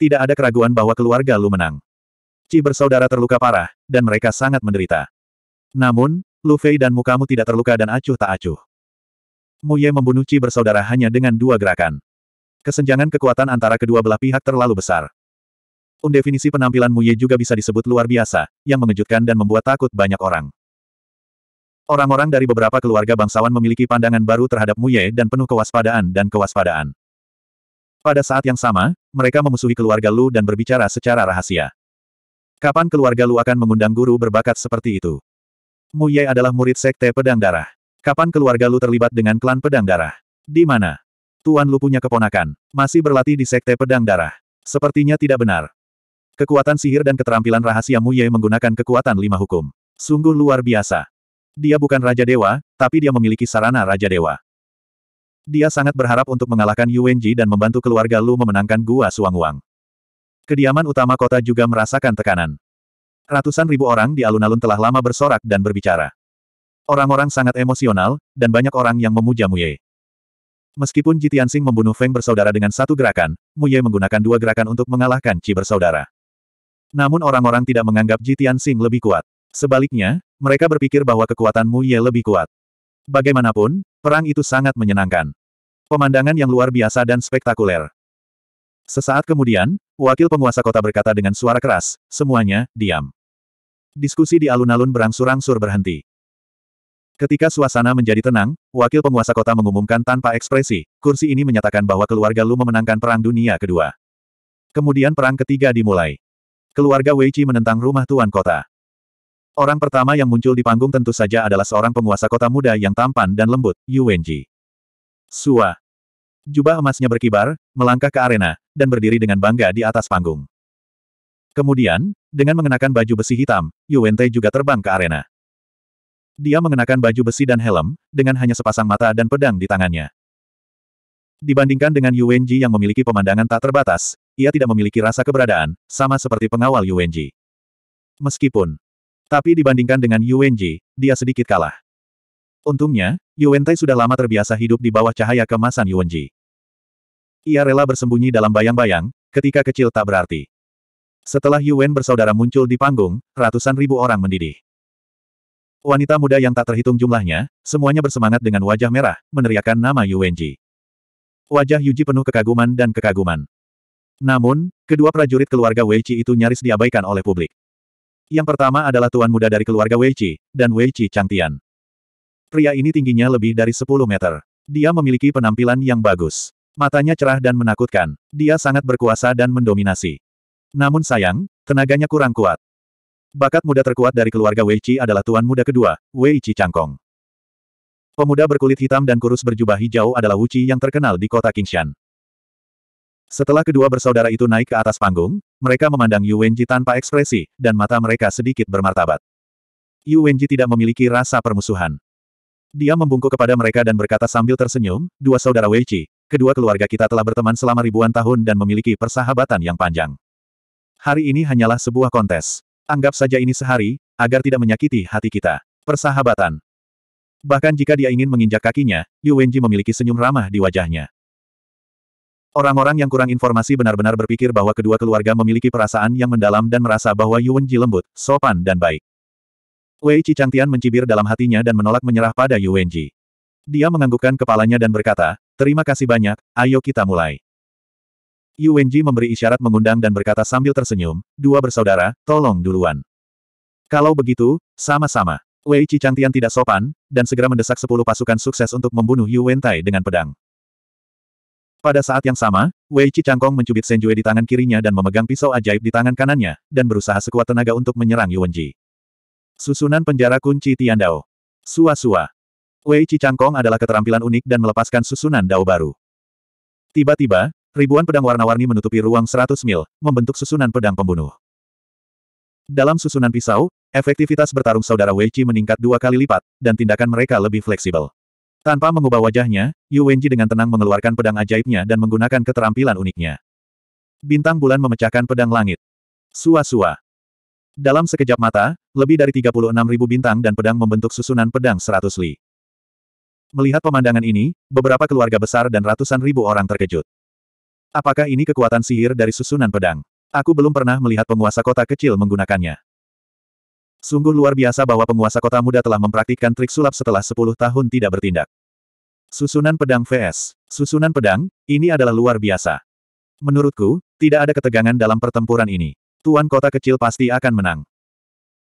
Tidak ada keraguan bahwa keluarga Lu menang. Ci bersaudara terluka parah, dan mereka sangat menderita. Namun, Lu Fei dan Mukamu tidak terluka dan acuh tak acuh. Mu Ye membunuh Ci bersaudara hanya dengan dua gerakan. Kesenjangan kekuatan antara kedua belah pihak terlalu besar. Undefinisi penampilan Mu Ye juga bisa disebut luar biasa, yang mengejutkan dan membuat takut banyak orang. Orang-orang dari beberapa keluarga bangsawan memiliki pandangan baru terhadap Mu Ye dan penuh kewaspadaan dan kewaspadaan. Pada saat yang sama, mereka memusuhi keluarga Lu dan berbicara secara rahasia. Kapan keluarga Lu akan mengundang guru berbakat seperti itu? Mu Ye adalah murid sekte pedang darah. Kapan keluarga Lu terlibat dengan klan pedang darah? Di mana? Tuan Lu punya keponakan. Masih berlatih di sekte pedang darah. Sepertinya tidak benar. Kekuatan sihir dan keterampilan rahasia Mu Ye menggunakan kekuatan lima hukum. Sungguh luar biasa. Dia bukan Raja Dewa, tapi dia memiliki sarana Raja Dewa. Dia sangat berharap untuk mengalahkan Yu Wenji dan membantu keluarga Lu memenangkan Gua Suangwang. Kediaman utama kota juga merasakan tekanan. Ratusan ribu orang di alun-alun telah lama bersorak dan berbicara. Orang-orang sangat emosional, dan banyak orang yang memuja Muye. Meskipun Ji Tianxing membunuh Feng bersaudara dengan satu gerakan, Muye menggunakan dua gerakan untuk mengalahkan Ci bersaudara. Namun orang-orang tidak menganggap Ji Tianxing lebih kuat. Sebaliknya, mereka berpikir bahwa kekuatan Muye lebih kuat. Bagaimanapun, Perang itu sangat menyenangkan. Pemandangan yang luar biasa dan spektakuler. Sesaat kemudian, wakil penguasa kota berkata dengan suara keras, semuanya, diam. Diskusi di alun-alun berangsur-angsur berhenti. Ketika suasana menjadi tenang, wakil penguasa kota mengumumkan tanpa ekspresi, kursi ini menyatakan bahwa keluarga Lu memenangkan Perang Dunia Kedua. Kemudian Perang Ketiga dimulai. Keluarga Weiqi menentang rumah tuan kota. Orang pertama yang muncul di panggung tentu saja adalah seorang penguasa kota muda yang tampan dan lembut, Yu Wenji. Sua. Jubah emasnya berkibar, melangkah ke arena, dan berdiri dengan bangga di atas panggung. Kemudian, dengan mengenakan baju besi hitam, Yu Wente juga terbang ke arena. Dia mengenakan baju besi dan helm, dengan hanya sepasang mata dan pedang di tangannya. Dibandingkan dengan Yu Wenji yang memiliki pemandangan tak terbatas, ia tidak memiliki rasa keberadaan, sama seperti pengawal Yu Wenji. Meskipun tapi dibandingkan dengan Yuwenji, dia sedikit kalah. Untungnya, Yuwentai sudah lama terbiasa hidup di bawah cahaya kemasan Yuwenji. Ia rela bersembunyi dalam bayang-bayang, ketika kecil tak berarti. Setelah Yuwen bersaudara muncul di panggung, ratusan ribu orang mendidih. Wanita muda yang tak terhitung jumlahnya, semuanya bersemangat dengan wajah merah, meneriakkan nama Yuwenji. Wajah Yuji penuh kekaguman dan kekaguman. Namun, kedua prajurit keluarga Wei Chi itu nyaris diabaikan oleh publik. Yang pertama adalah tuan muda dari keluarga Wei Qi, dan Wei Qi Changtian. Pria ini tingginya lebih dari 10 meter. Dia memiliki penampilan yang bagus. Matanya cerah dan menakutkan. Dia sangat berkuasa dan mendominasi. Namun sayang, tenaganya kurang kuat. Bakat muda terkuat dari keluarga Wei Qi adalah tuan muda kedua, Wei Qi Changkong. Pemuda berkulit hitam dan kurus berjubah hijau adalah Wu Qi yang terkenal di kota Qingshan. Setelah kedua bersaudara itu naik ke atas panggung, mereka memandang Yu Wenji tanpa ekspresi, dan mata mereka sedikit bermartabat. Yu Wenji tidak memiliki rasa permusuhan. Dia membungkuk kepada mereka dan berkata sambil tersenyum, dua saudara Weiqi, kedua keluarga kita telah berteman selama ribuan tahun dan memiliki persahabatan yang panjang. Hari ini hanyalah sebuah kontes. Anggap saja ini sehari, agar tidak menyakiti hati kita. Persahabatan. Bahkan jika dia ingin menginjak kakinya, Yu Wenji memiliki senyum ramah di wajahnya. Orang-orang yang kurang informasi benar-benar berpikir bahwa kedua keluarga memiliki perasaan yang mendalam dan merasa bahwa Yuan Ji lembut, sopan dan baik. Wei Cicangtian mencibir dalam hatinya dan menolak menyerah pada Yuan Ji. Dia menganggukkan kepalanya dan berkata, Terima kasih banyak, ayo kita mulai. Yu Wenji memberi isyarat mengundang dan berkata sambil tersenyum, dua bersaudara, tolong duluan. Kalau begitu, sama-sama. Wei Cicangtian tidak sopan, dan segera mendesak sepuluh pasukan sukses untuk membunuh Yu Wentai dengan pedang. Pada saat yang sama, Wei Chi Changkong mencubit Senjue di tangan kirinya dan memegang pisau ajaib di tangan kanannya, dan berusaha sekuat tenaga untuk menyerang Yuanji. Susunan penjara kunci Tian Dao. Sua-sua. Wei Chi Changkong adalah keterampilan unik dan melepaskan susunan dao baru. Tiba-tiba, ribuan pedang warna-warni menutupi ruang 100 mil, membentuk susunan pedang pembunuh. Dalam susunan pisau, efektivitas bertarung saudara Wei Chi meningkat dua kali lipat, dan tindakan mereka lebih fleksibel. Tanpa mengubah wajahnya, Yu Wenji dengan tenang mengeluarkan pedang ajaibnya dan menggunakan keterampilan uniknya. Bintang bulan memecahkan pedang langit. Sua-sua. Dalam sekejap mata, lebih dari ribu bintang dan pedang membentuk susunan pedang 100 li. Melihat pemandangan ini, beberapa keluarga besar dan ratusan ribu orang terkejut. Apakah ini kekuatan sihir dari susunan pedang? Aku belum pernah melihat penguasa kota kecil menggunakannya. Sungguh luar biasa bahwa penguasa kota muda telah mempraktikkan trik sulap setelah 10 tahun tidak bertindak. Susunan pedang VS. Susunan pedang, ini adalah luar biasa. Menurutku, tidak ada ketegangan dalam pertempuran ini. Tuan kota kecil pasti akan menang.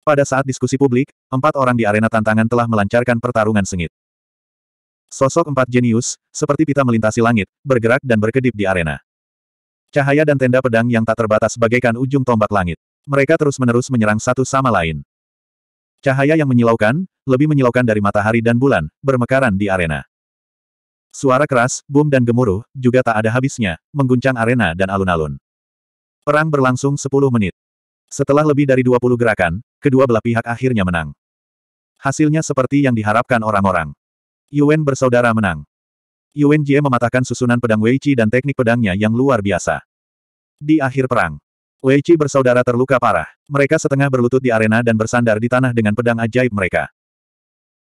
Pada saat diskusi publik, empat orang di arena tantangan telah melancarkan pertarungan sengit. Sosok empat jenius, seperti pita melintasi langit, bergerak dan berkedip di arena. Cahaya dan tenda pedang yang tak terbatas bagaikan ujung tombak langit. Mereka terus-menerus menyerang satu sama lain. Cahaya yang menyilaukan, lebih menyilaukan dari matahari dan bulan, bermekaran di arena. Suara keras, boom dan gemuruh, juga tak ada habisnya, mengguncang arena dan alun-alun. Perang berlangsung 10 menit. Setelah lebih dari 20 gerakan, kedua belah pihak akhirnya menang. Hasilnya seperti yang diharapkan orang-orang. Yuan bersaudara menang. Yuan Jie mematahkan susunan pedang wei Qi dan teknik pedangnya yang luar biasa. Di akhir perang, Wei Qi bersaudara terluka parah. Mereka setengah berlutut di arena dan bersandar di tanah dengan pedang ajaib mereka.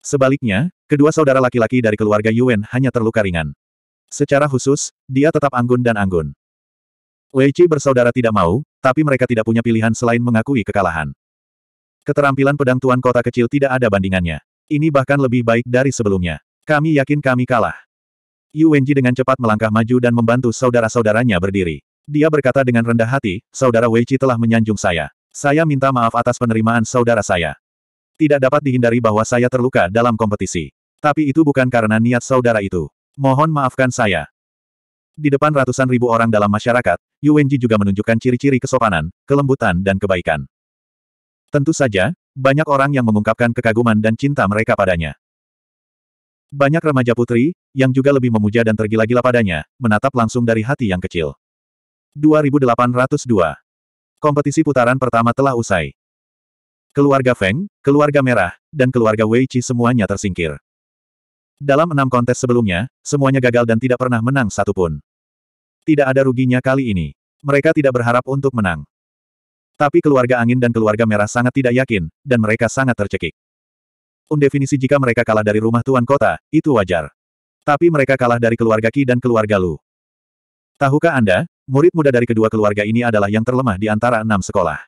Sebaliknya, kedua saudara laki-laki dari keluarga Yuan hanya terluka ringan. Secara khusus, dia tetap anggun dan anggun. Wei Qi bersaudara tidak mau, tapi mereka tidak punya pilihan selain mengakui kekalahan. Keterampilan pedang tuan kota kecil tidak ada bandingannya. Ini bahkan lebih baik dari sebelumnya. Kami yakin kami kalah. Yuan Wenji dengan cepat melangkah maju dan membantu saudara-saudaranya berdiri. Dia berkata dengan rendah hati, Saudara Wei Qi telah menyanjung saya. Saya minta maaf atas penerimaan saudara saya. Tidak dapat dihindari bahwa saya terluka dalam kompetisi. Tapi itu bukan karena niat saudara itu. Mohon maafkan saya. Di depan ratusan ribu orang dalam masyarakat, Yu Wenji juga menunjukkan ciri-ciri kesopanan, kelembutan dan kebaikan. Tentu saja, banyak orang yang mengungkapkan kekaguman dan cinta mereka padanya. Banyak remaja putri, yang juga lebih memuja dan tergila-gila padanya, menatap langsung dari hati yang kecil. 2802. Kompetisi putaran pertama telah usai. Keluarga Feng, keluarga Merah, dan keluarga Wei Qi semuanya tersingkir. Dalam enam kontes sebelumnya, semuanya gagal dan tidak pernah menang satupun. Tidak ada ruginya kali ini. Mereka tidak berharap untuk menang. Tapi keluarga Angin dan keluarga Merah sangat tidak yakin, dan mereka sangat tercekik. Undefinisi jika mereka kalah dari rumah tuan kota, itu wajar. Tapi mereka kalah dari keluarga Qi dan keluarga Lu. Tahukah Anda, Murid muda dari kedua keluarga ini adalah yang terlemah di antara enam sekolah.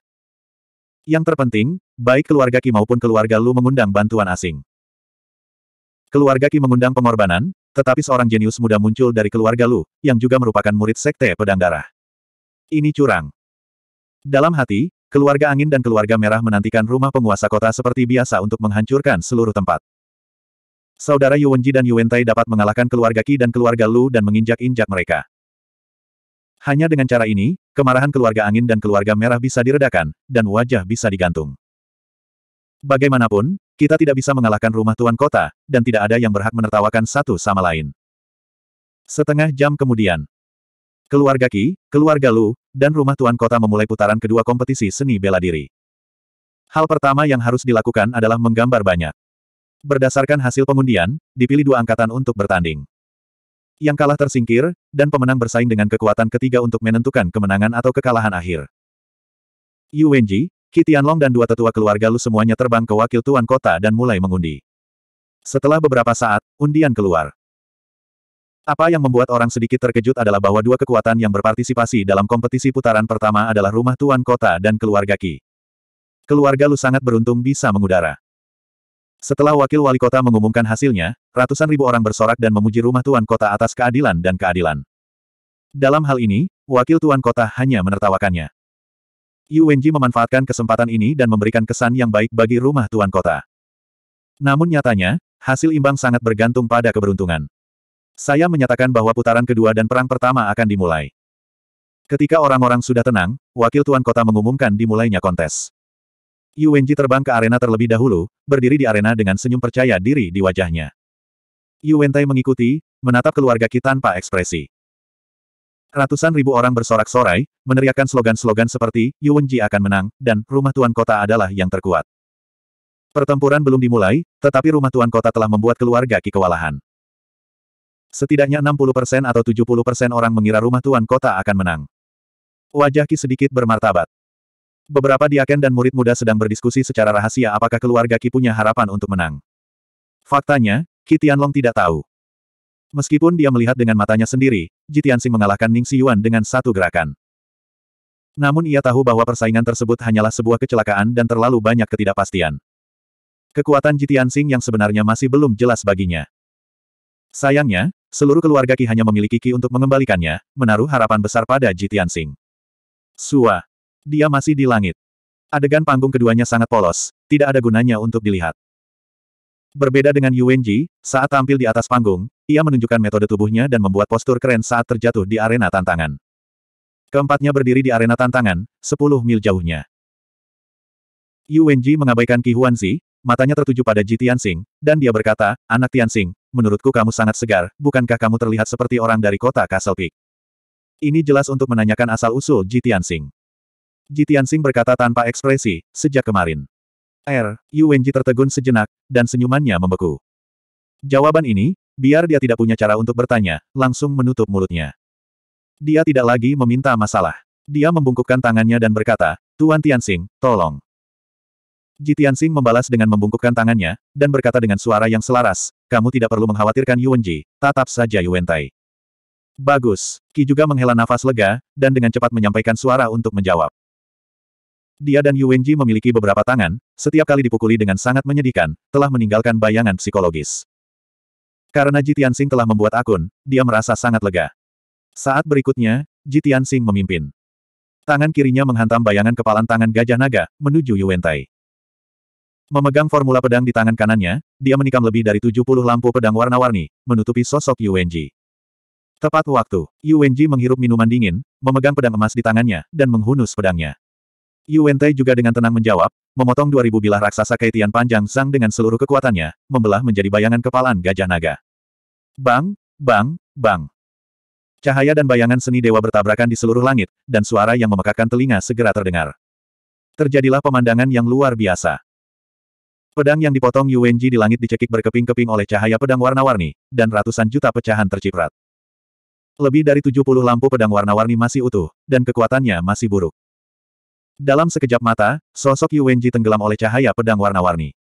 Yang terpenting, baik keluarga Ki maupun keluarga Lu mengundang bantuan asing. Keluarga Ki mengundang pengorbanan, tetapi seorang jenius muda muncul dari keluarga Lu, yang juga merupakan murid sekte pedang darah. Ini curang. Dalam hati, keluarga angin dan keluarga merah menantikan rumah penguasa kota seperti biasa untuk menghancurkan seluruh tempat. Saudara Yuwenji dan Yuwentai dapat mengalahkan keluarga Ki dan keluarga Lu dan menginjak-injak mereka. Hanya dengan cara ini, kemarahan keluarga angin dan keluarga merah bisa diredakan, dan wajah bisa digantung. Bagaimanapun, kita tidak bisa mengalahkan rumah tuan kota, dan tidak ada yang berhak menertawakan satu sama lain. Setengah jam kemudian, keluarga Ki, keluarga Lu, dan rumah tuan kota memulai putaran kedua kompetisi seni bela diri. Hal pertama yang harus dilakukan adalah menggambar banyak. Berdasarkan hasil pengundian, dipilih dua angkatan untuk bertanding yang kalah tersingkir, dan pemenang bersaing dengan kekuatan ketiga untuk menentukan kemenangan atau kekalahan akhir. Yu Wenji, Long, dan dua tetua keluarga Lu semuanya terbang ke wakil tuan kota dan mulai mengundi. Setelah beberapa saat, undian keluar. Apa yang membuat orang sedikit terkejut adalah bahwa dua kekuatan yang berpartisipasi dalam kompetisi putaran pertama adalah rumah tuan kota dan keluarga Ki. Keluarga Lu sangat beruntung bisa mengudara. Setelah wakil wali kota mengumumkan hasilnya, ratusan ribu orang bersorak dan memuji rumah tuan kota atas keadilan dan keadilan. Dalam hal ini, wakil tuan kota hanya menertawakannya. Yu Wenji memanfaatkan kesempatan ini dan memberikan kesan yang baik bagi rumah tuan kota. Namun nyatanya, hasil imbang sangat bergantung pada keberuntungan. Saya menyatakan bahwa putaran kedua dan perang pertama akan dimulai. Ketika orang-orang sudah tenang, wakil tuan kota mengumumkan dimulainya kontes. Yu Wenji terbang ke arena terlebih dahulu, berdiri di arena dengan senyum percaya diri di wajahnya. Yu Wentai mengikuti, menatap keluarga Qi tanpa ekspresi. Ratusan ribu orang bersorak-sorai, meneriakkan slogan-slogan seperti, Yu Wenji akan menang, dan, rumah tuan kota adalah yang terkuat. Pertempuran belum dimulai, tetapi rumah tuan kota telah membuat keluarga Ki kewalahan. Setidaknya 60% atau 70% orang mengira rumah tuan kota akan menang. Wajah Ki sedikit bermartabat. Beberapa diaken dan murid muda sedang berdiskusi secara rahasia apakah keluarga Ki punya harapan untuk menang. Faktanya, Ki Tianlong tidak tahu. Meskipun dia melihat dengan matanya sendiri, Tianxing mengalahkan Ning Si Yuan dengan satu gerakan. Namun ia tahu bahwa persaingan tersebut hanyalah sebuah kecelakaan dan terlalu banyak ketidakpastian. Kekuatan Tianxing yang sebenarnya masih belum jelas baginya. Sayangnya, seluruh keluarga Ki hanya memiliki Ki untuk mengembalikannya, menaruh harapan besar pada Tianxing. Suah. Dia masih di langit. Adegan panggung keduanya sangat polos, tidak ada gunanya untuk dilihat. Berbeda dengan Yu Wenji, saat tampil di atas panggung, ia menunjukkan metode tubuhnya dan membuat postur keren saat terjatuh di arena tantangan. Keempatnya berdiri di arena tantangan, 10 mil jauhnya. Yu Wenji mengabaikan Qi Zi, matanya tertuju pada Ji Tianxing, dan dia berkata, Anak Tianxing, menurutku kamu sangat segar, bukankah kamu terlihat seperti orang dari kota Castle Peak? Ini jelas untuk menanyakan asal-usul Ji Tianxing. Tianxing berkata tanpa ekspresi, sejak kemarin. Er, Yu tertegun sejenak, dan senyumannya membeku. Jawaban ini, biar dia tidak punya cara untuk bertanya, langsung menutup mulutnya. Dia tidak lagi meminta masalah. Dia membungkukkan tangannya dan berkata, Tuan Tianxing, tolong. Tianxing membalas dengan membungkukkan tangannya, dan berkata dengan suara yang selaras, kamu tidak perlu mengkhawatirkan Yuwenji, tatap saja Yuwentai. Bagus, Ki juga menghela nafas lega, dan dengan cepat menyampaikan suara untuk menjawab. Dia dan Yu memiliki beberapa tangan, setiap kali dipukuli dengan sangat menyedihkan, telah meninggalkan bayangan psikologis. Karena Ji Tianxing telah membuat akun, dia merasa sangat lega. Saat berikutnya, Ji Tianxing memimpin. Tangan kirinya menghantam bayangan kepalan tangan gajah naga, menuju Yu Memegang formula pedang di tangan kanannya, dia menikam lebih dari 70 lampu pedang warna-warni, menutupi sosok Yu Tepat waktu, Yu menghirup minuman dingin, memegang pedang emas di tangannya, dan menghunus pedangnya. Yuan Tai juga dengan tenang menjawab, memotong 2000 bilah raksasa kaitian panjang sang dengan seluruh kekuatannya, membelah menjadi bayangan kepalan gajah naga. Bang, bang, bang. Cahaya dan bayangan seni dewa bertabrakan di seluruh langit, dan suara yang memekakkan telinga segera terdengar. Terjadilah pemandangan yang luar biasa. Pedang yang dipotong Ji di langit dicekik berkeping-keping oleh cahaya pedang warna-warni, dan ratusan juta pecahan terciprat. Lebih dari 70 lampu pedang warna-warni masih utuh, dan kekuatannya masih buruk. Dalam sekejap mata, sosok Yu Wenji tenggelam oleh cahaya pedang warna-warni.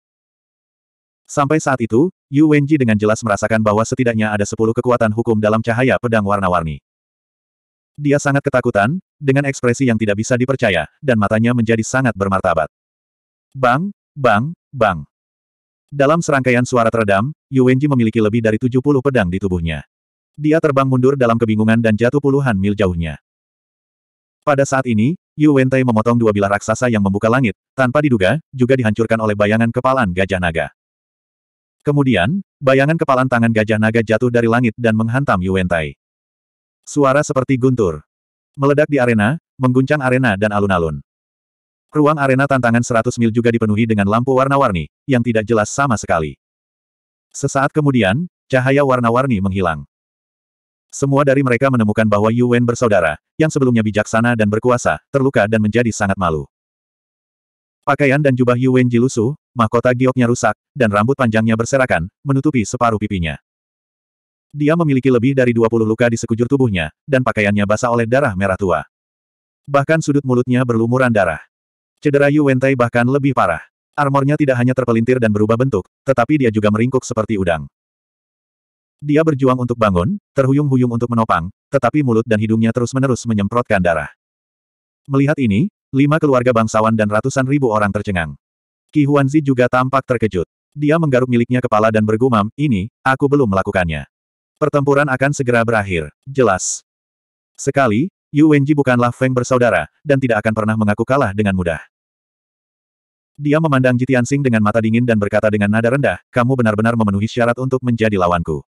Sampai saat itu, Yu Wenji dengan jelas merasakan bahwa setidaknya ada sepuluh kekuatan hukum dalam cahaya pedang warna-warni. Dia sangat ketakutan, dengan ekspresi yang tidak bisa dipercaya, dan matanya menjadi sangat bermartabat. Bang, bang, bang. Dalam serangkaian suara teredam, Yu Wenji memiliki lebih dari tujuh puluh pedang di tubuhnya. Dia terbang mundur dalam kebingungan dan jatuh puluhan mil jauhnya. Pada saat ini, Yu Wentai memotong dua bilah raksasa yang membuka langit, tanpa diduga, juga dihancurkan oleh bayangan kepalan gajah naga. Kemudian, bayangan kepalan tangan gajah naga jatuh dari langit dan menghantam Yu Wentai. Suara seperti guntur. Meledak di arena, mengguncang arena dan alun-alun. Ruang arena tantangan 100 mil juga dipenuhi dengan lampu warna-warni, yang tidak jelas sama sekali. Sesaat kemudian, cahaya warna-warni menghilang. Semua dari mereka menemukan bahwa Yu bersaudara, yang sebelumnya bijaksana dan berkuasa, terluka dan menjadi sangat malu. Pakaian dan jubah Yu jilusu, mahkota gioknya rusak, dan rambut panjangnya berserakan, menutupi separuh pipinya. Dia memiliki lebih dari 20 luka di sekujur tubuhnya, dan pakaiannya basah oleh darah merah tua. Bahkan sudut mulutnya berlumuran darah. Cedera Yu Wen Tai bahkan lebih parah. Armornya tidak hanya terpelintir dan berubah bentuk, tetapi dia juga meringkuk seperti udang. Dia berjuang untuk bangun, terhuyung-huyung untuk menopang, tetapi mulut dan hidungnya terus-menerus menyemprotkan darah. Melihat ini, lima keluarga bangsawan dan ratusan ribu orang tercengang. Qi Huanzi juga tampak terkejut. Dia menggaruk miliknya kepala dan bergumam, ini, aku belum melakukannya. Pertempuran akan segera berakhir, jelas. Sekali, Yu Wenji bukanlah Feng bersaudara, dan tidak akan pernah mengaku kalah dengan mudah. Dia memandang Jitiansing dengan mata dingin dan berkata dengan nada rendah, kamu benar-benar memenuhi syarat untuk menjadi lawanku.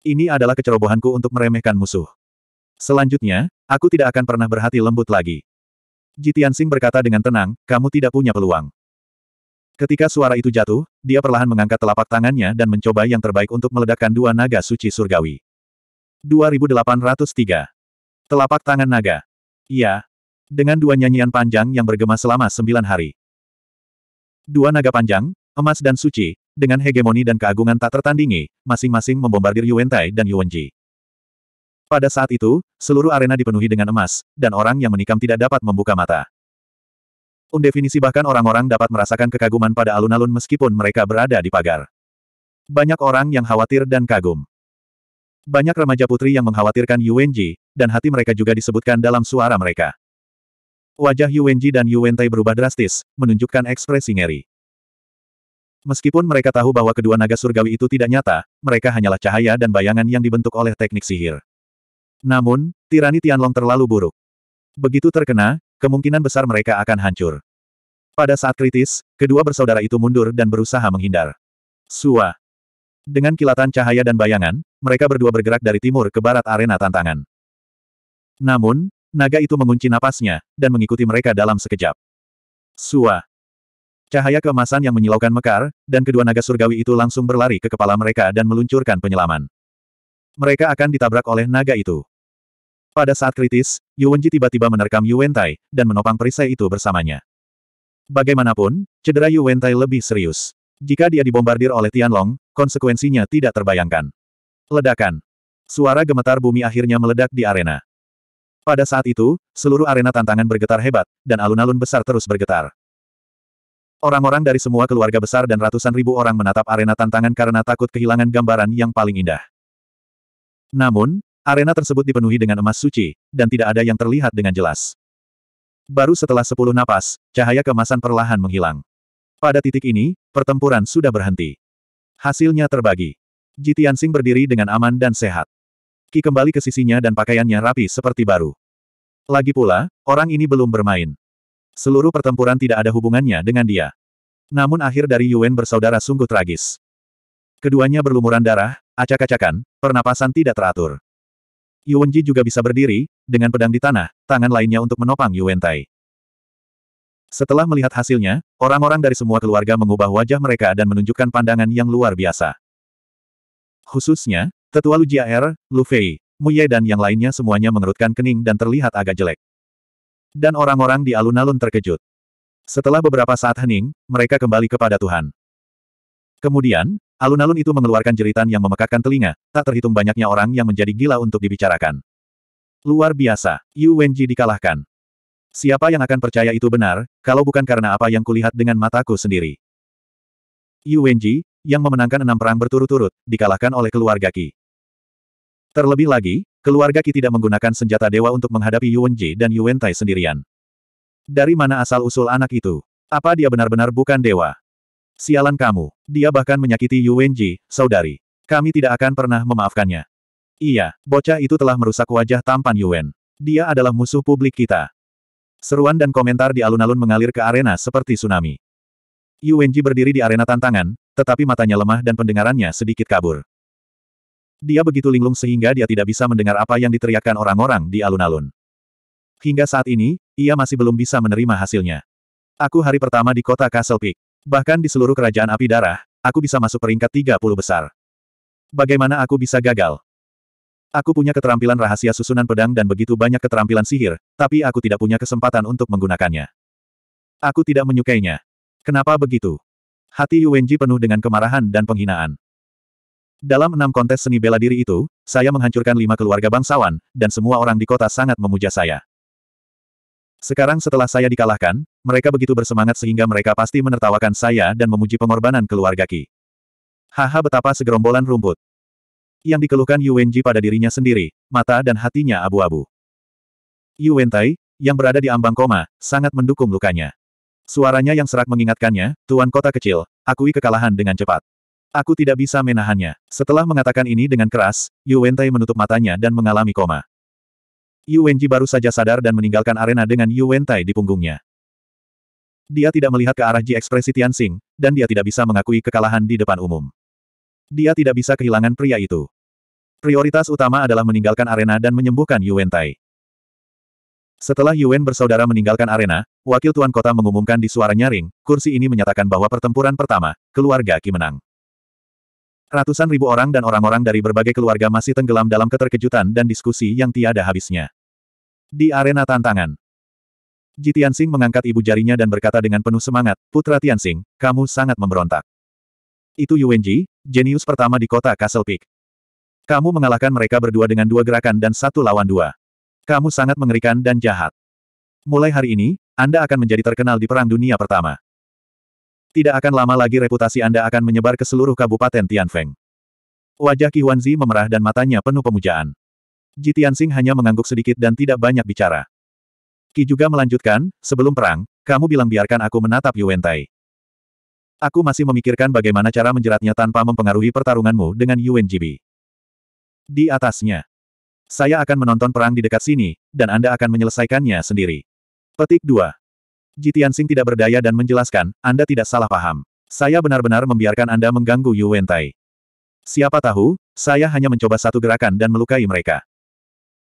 Ini adalah kecerobohanku untuk meremehkan musuh. Selanjutnya, aku tidak akan pernah berhati lembut lagi. Jitian Sing berkata dengan tenang, kamu tidak punya peluang. Ketika suara itu jatuh, dia perlahan mengangkat telapak tangannya dan mencoba yang terbaik untuk meledakkan dua naga suci surgawi. 2803. Telapak tangan naga. Iya. Dengan dua nyanyian panjang yang bergema selama sembilan hari. Dua naga panjang, emas dan suci, dengan hegemoni dan keagungan tak tertandingi, masing-masing membombardir Yuan Tai dan Yuan Ji. Pada saat itu, seluruh arena dipenuhi dengan emas, dan orang yang menikam tidak dapat membuka mata. Undefinisi bahkan orang-orang dapat merasakan kekaguman pada alun-alun meskipun mereka berada di pagar. Banyak orang yang khawatir dan kagum. Banyak remaja putri yang mengkhawatirkan Yuwenji, dan hati mereka juga disebutkan dalam suara mereka. Wajah Yuwenji dan Yuwentai berubah drastis, menunjukkan ekspresi ngeri. Meskipun mereka tahu bahwa kedua naga surgawi itu tidak nyata, mereka hanyalah cahaya dan bayangan yang dibentuk oleh teknik sihir. Namun, tirani Tianlong terlalu buruk. Begitu terkena, kemungkinan besar mereka akan hancur. Pada saat kritis, kedua bersaudara itu mundur dan berusaha menghindar. Sua. Dengan kilatan cahaya dan bayangan, mereka berdua bergerak dari timur ke barat arena tantangan. Namun, naga itu mengunci napasnya, dan mengikuti mereka dalam sekejap. Sua. Cahaya keemasan yang menyilaukan mekar, dan kedua naga surgawi itu langsung berlari ke kepala mereka dan meluncurkan penyelaman. Mereka akan ditabrak oleh naga itu. Pada saat kritis, Yuwenji tiba-tiba menerkam Yuwentai, dan menopang perisai itu bersamanya. Bagaimanapun, cedera Yuwentai lebih serius. Jika dia dibombardir oleh Tianlong, konsekuensinya tidak terbayangkan. Ledakan. Suara gemetar bumi akhirnya meledak di arena. Pada saat itu, seluruh arena tantangan bergetar hebat, dan alun-alun besar terus bergetar. Orang-orang dari semua keluarga besar dan ratusan ribu orang menatap arena tantangan karena takut kehilangan gambaran yang paling indah. Namun, arena tersebut dipenuhi dengan emas suci, dan tidak ada yang terlihat dengan jelas. Baru setelah sepuluh napas, cahaya kemasan perlahan menghilang. Pada titik ini, pertempuran sudah berhenti. Hasilnya terbagi. Jitian Sing berdiri dengan aman dan sehat. Ki kembali ke sisinya dan pakaiannya rapi seperti baru. Lagi pula, orang ini belum bermain. Seluruh pertempuran tidak ada hubungannya dengan dia. Namun akhir dari Yuan bersaudara sungguh tragis. Keduanya berlumuran darah, acak-acakan, pernapasan tidak teratur. Yuan Ji juga bisa berdiri, dengan pedang di tanah, tangan lainnya untuk menopang Yuan Tai. Setelah melihat hasilnya, orang-orang dari semua keluarga mengubah wajah mereka dan menunjukkan pandangan yang luar biasa. Khususnya, tetua Lu Jia Er, Lu Fei, Mu Ye dan yang lainnya semuanya mengerutkan kening dan terlihat agak jelek. Dan orang-orang di alun-alun terkejut. Setelah beberapa saat hening, mereka kembali kepada Tuhan. Kemudian, alun-alun itu mengeluarkan jeritan yang memekakkan telinga, tak terhitung banyaknya orang yang menjadi gila untuk dibicarakan. Luar biasa, Yu Wenji dikalahkan. Siapa yang akan percaya itu benar, kalau bukan karena apa yang kulihat dengan mataku sendiri. Yu Wenji, yang memenangkan enam perang berturut-turut, dikalahkan oleh keluarga Ki. Terlebih lagi, Keluarga Qi tidak menggunakan senjata dewa untuk menghadapi Yuan Ji dan Yuan Tai sendirian. Dari mana asal-usul anak itu? Apa dia benar-benar bukan dewa? Sialan kamu. Dia bahkan menyakiti Yuan Ji, saudari. Kami tidak akan pernah memaafkannya. Iya, bocah itu telah merusak wajah tampan Yuan. Dia adalah musuh publik kita. Seruan dan komentar di alun-alun mengalir ke arena seperti tsunami. Yuan Ji berdiri di arena tantangan, tetapi matanya lemah dan pendengarannya sedikit kabur. Dia begitu linglung sehingga dia tidak bisa mendengar apa yang diteriakkan orang-orang di alun-alun. Hingga saat ini, ia masih belum bisa menerima hasilnya. Aku hari pertama di kota Castle Peak. Bahkan di seluruh kerajaan api darah, aku bisa masuk peringkat 30 besar. Bagaimana aku bisa gagal? Aku punya keterampilan rahasia susunan pedang dan begitu banyak keterampilan sihir, tapi aku tidak punya kesempatan untuk menggunakannya. Aku tidak menyukainya. Kenapa begitu? Hati Yuwenji penuh dengan kemarahan dan penghinaan. Dalam enam kontes seni bela diri itu, saya menghancurkan lima keluarga bangsawan, dan semua orang di kota sangat memuja saya. Sekarang setelah saya dikalahkan, mereka begitu bersemangat sehingga mereka pasti menertawakan saya dan memuji pengorbanan keluarga Ki. Haha betapa segerombolan rumput. Yang dikeluhkan Yu Wenji pada dirinya sendiri, mata dan hatinya abu-abu. Yu Wentai, yang berada di ambang koma, sangat mendukung lukanya. Suaranya yang serak mengingatkannya, Tuan Kota Kecil, akui kekalahan dengan cepat. Aku tidak bisa menahannya. Setelah mengatakan ini dengan keras, Yu Wentai menutup matanya dan mengalami koma. Yu Wenji baru saja sadar dan meninggalkan arena dengan Yu Wentai di punggungnya. Dia tidak melihat ke arah Ji ekspresi Tianxing, dan dia tidak bisa mengakui kekalahan di depan umum. Dia tidak bisa kehilangan pria itu. Prioritas utama adalah meninggalkan arena dan menyembuhkan Yu Wentai. Setelah Yuan bersaudara meninggalkan arena, wakil tuan kota mengumumkan di suara nyaring, kursi ini menyatakan bahwa pertempuran pertama, keluarga Ki menang. Ratusan ribu orang dan orang-orang dari berbagai keluarga masih tenggelam dalam keterkejutan dan diskusi yang tiada habisnya. Di arena tantangan, Ji Tianxing mengangkat ibu jarinya dan berkata dengan penuh semangat, Putra Tianxing, kamu sangat memberontak. Itu Yuenji, jenius pertama di kota Castle Peak. Kamu mengalahkan mereka berdua dengan dua gerakan dan satu lawan dua. Kamu sangat mengerikan dan jahat. Mulai hari ini, Anda akan menjadi terkenal di Perang Dunia Pertama. Tidak akan lama lagi reputasi Anda akan menyebar ke seluruh kabupaten Tianfeng. Wajah Qi Huanzi memerah dan matanya penuh pemujaan. Ji Tianxing hanya mengangguk sedikit dan tidak banyak bicara. Ki juga melanjutkan, sebelum perang, kamu bilang biarkan aku menatap Yuan Tai. Aku masih memikirkan bagaimana cara menjeratnya tanpa mempengaruhi pertarunganmu dengan Yuan Jibi. Di atasnya. Saya akan menonton perang di dekat sini, dan Anda akan menyelesaikannya sendiri. Petik 2. Ji Tianxing tidak berdaya dan menjelaskan, Anda tidak salah paham. Saya benar-benar membiarkan Anda mengganggu Yu Wentai. Siapa tahu, saya hanya mencoba satu gerakan dan melukai mereka.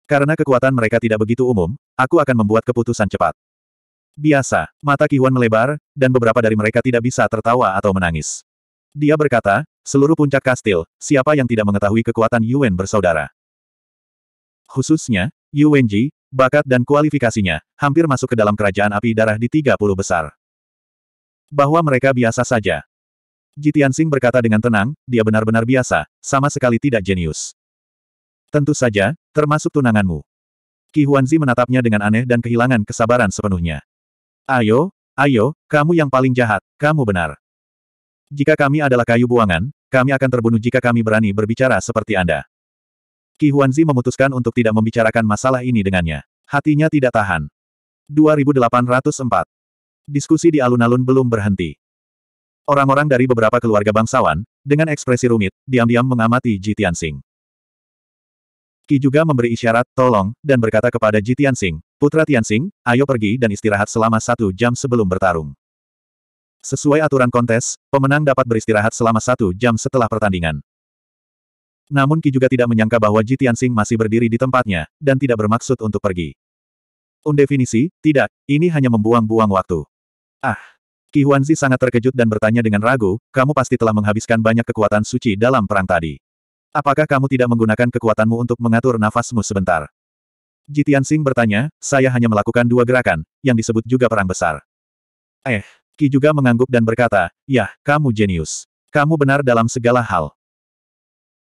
Karena kekuatan mereka tidak begitu umum, aku akan membuat keputusan cepat. Biasa, mata Kiwan melebar, dan beberapa dari mereka tidak bisa tertawa atau menangis. Dia berkata, seluruh puncak kastil, siapa yang tidak mengetahui kekuatan Yuan bersaudara? Khususnya, Yuan Ji, bakat dan kualifikasinya, hampir masuk ke dalam kerajaan api darah di 30 besar. Bahwa mereka biasa saja. Jitian Singh berkata dengan tenang, dia benar-benar biasa, sama sekali tidak jenius. Tentu saja, termasuk tunanganmu. Qi Huanzi menatapnya dengan aneh dan kehilangan kesabaran sepenuhnya. Ayo, ayo, kamu yang paling jahat, kamu benar. Jika kami adalah kayu buangan, kami akan terbunuh jika kami berani berbicara seperti Anda. Qi Huanzi memutuskan untuk tidak membicarakan masalah ini dengannya. Hatinya tidak tahan. 2804. Diskusi di alun-alun belum berhenti. Orang-orang dari beberapa keluarga bangsawan, dengan ekspresi rumit, diam-diam mengamati Ji Tianxing. Qi juga memberi isyarat, tolong, dan berkata kepada Ji Tianxing, Putra Tianxing, ayo pergi dan istirahat selama satu jam sebelum bertarung. Sesuai aturan kontes, pemenang dapat beristirahat selama satu jam setelah pertandingan. Namun Ki juga tidak menyangka bahwa Ji Tianxing masih berdiri di tempatnya, dan tidak bermaksud untuk pergi. Undefinisi, tidak, ini hanya membuang-buang waktu. Ah! Ki Huanzi sangat terkejut dan bertanya dengan ragu, kamu pasti telah menghabiskan banyak kekuatan suci dalam perang tadi. Apakah kamu tidak menggunakan kekuatanmu untuk mengatur nafasmu sebentar? Ji Tianxing bertanya, saya hanya melakukan dua gerakan, yang disebut juga perang besar. Eh, Ki juga mengangguk dan berkata, Yah, kamu jenius. Kamu benar dalam segala hal.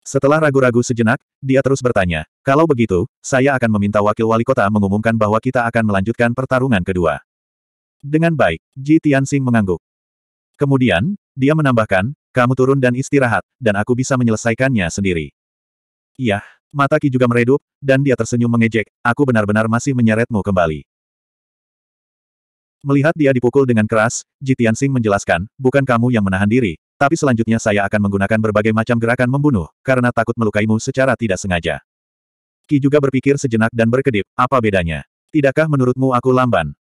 Setelah ragu-ragu sejenak, dia terus bertanya, kalau begitu, saya akan meminta wakil wali kota mengumumkan bahwa kita akan melanjutkan pertarungan kedua. Dengan baik, Ji Tianxing mengangguk. Kemudian, dia menambahkan, kamu turun dan istirahat, dan aku bisa menyelesaikannya sendiri. Yah, mata Ki juga meredup, dan dia tersenyum mengejek, aku benar-benar masih menyeretmu kembali. Melihat dia dipukul dengan keras, Ji Tianxing menjelaskan, bukan kamu yang menahan diri, tapi selanjutnya saya akan menggunakan berbagai macam gerakan membunuh, karena takut melukaimu secara tidak sengaja. Ki juga berpikir sejenak dan berkedip, apa bedanya? Tidakkah menurutmu aku lamban?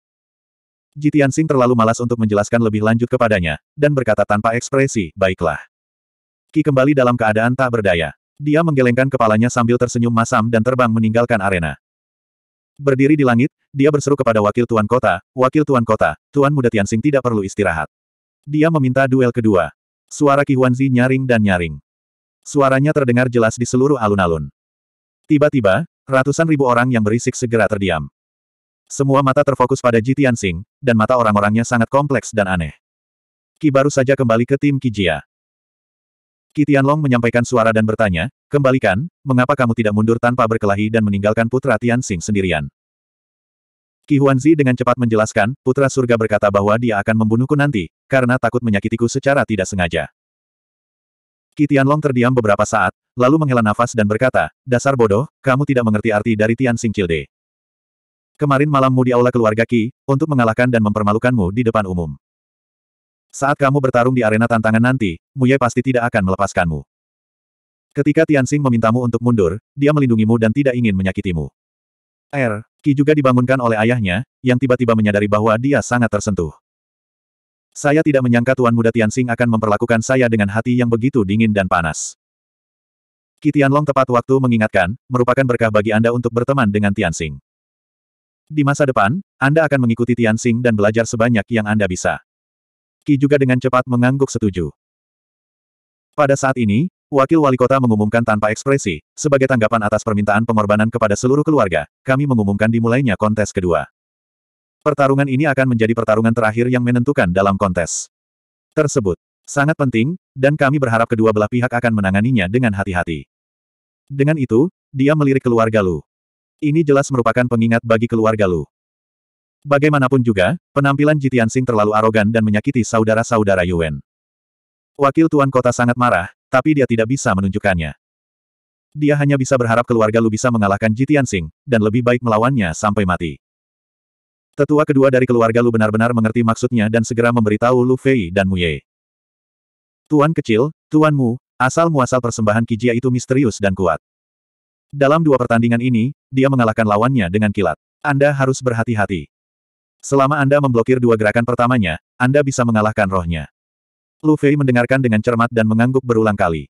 Jitian Sing terlalu malas untuk menjelaskan lebih lanjut kepadanya, dan berkata tanpa ekspresi, baiklah. Ki kembali dalam keadaan tak berdaya. Dia menggelengkan kepalanya sambil tersenyum masam dan terbang meninggalkan arena. Berdiri di langit, dia berseru kepada wakil tuan kota, wakil tuan kota, tuan muda Sing tidak perlu istirahat. Dia meminta duel kedua. Suara Ki Huanzi nyaring dan nyaring. Suaranya terdengar jelas di seluruh alun-alun. Tiba-tiba, ratusan ribu orang yang berisik segera terdiam. Semua mata terfokus pada Ji Tianxing, dan mata orang-orangnya sangat kompleks dan aneh. Ki baru saja kembali ke tim Kijia. Jia. Long Tianlong menyampaikan suara dan bertanya, Kembalikan, mengapa kamu tidak mundur tanpa berkelahi dan meninggalkan putra Tianxing sendirian? Qi Huanzi dengan cepat menjelaskan, Putra Surga berkata bahwa dia akan membunuhku nanti, karena takut menyakitiku secara tidak sengaja. Qi Tianlong terdiam beberapa saat, lalu menghela nafas dan berkata, Dasar bodoh, kamu tidak mengerti arti dari Tian Xing Childe. Kemarin malammu di aula keluarga Qi, untuk mengalahkan dan mempermalukanmu di depan umum. Saat kamu bertarung di arena tantangan nanti, Muye pasti tidak akan melepaskanmu. Ketika Tian Xing memintamu untuk mundur, dia melindungimu dan tidak ingin menyakitimu. Er, Ki juga dibangunkan oleh ayahnya, yang tiba-tiba menyadari bahwa dia sangat tersentuh. Saya tidak menyangka Tuan Muda Tianxing akan memperlakukan saya dengan hati yang begitu dingin dan panas. Tianlong tepat waktu mengingatkan, merupakan berkah bagi Anda untuk berteman dengan Tianxing. Di masa depan, Anda akan mengikuti Tianxing dan belajar sebanyak yang Anda bisa. Ki juga dengan cepat mengangguk setuju. Pada saat ini, Wakil wali kota mengumumkan tanpa ekspresi, sebagai tanggapan atas permintaan pengorbanan kepada seluruh keluarga, kami mengumumkan dimulainya kontes kedua. Pertarungan ini akan menjadi pertarungan terakhir yang menentukan dalam kontes tersebut. Sangat penting, dan kami berharap kedua belah pihak akan menanganinya dengan hati-hati. Dengan itu, dia melirik keluarga Lu. Ini jelas merupakan pengingat bagi keluarga Lu. Bagaimanapun juga, penampilan Jitian Sing terlalu arogan dan menyakiti saudara-saudara Yuan. Wakil Tuan Kota sangat marah, tapi dia tidak bisa menunjukkannya. Dia hanya bisa berharap keluarga Lu bisa mengalahkan Jitian Sing, dan lebih baik melawannya sampai mati. Tetua kedua dari keluarga Lu benar-benar mengerti maksudnya dan segera memberitahu Lu Fei dan Mu Ye. Tuan kecil, Tuan Mu, asal-muasal persembahan Kijia itu misterius dan kuat. Dalam dua pertandingan ini, dia mengalahkan lawannya dengan kilat. Anda harus berhati-hati. Selama Anda memblokir dua gerakan pertamanya, Anda bisa mengalahkan rohnya. Lu Fei mendengarkan dengan cermat dan mengangguk berulang kali.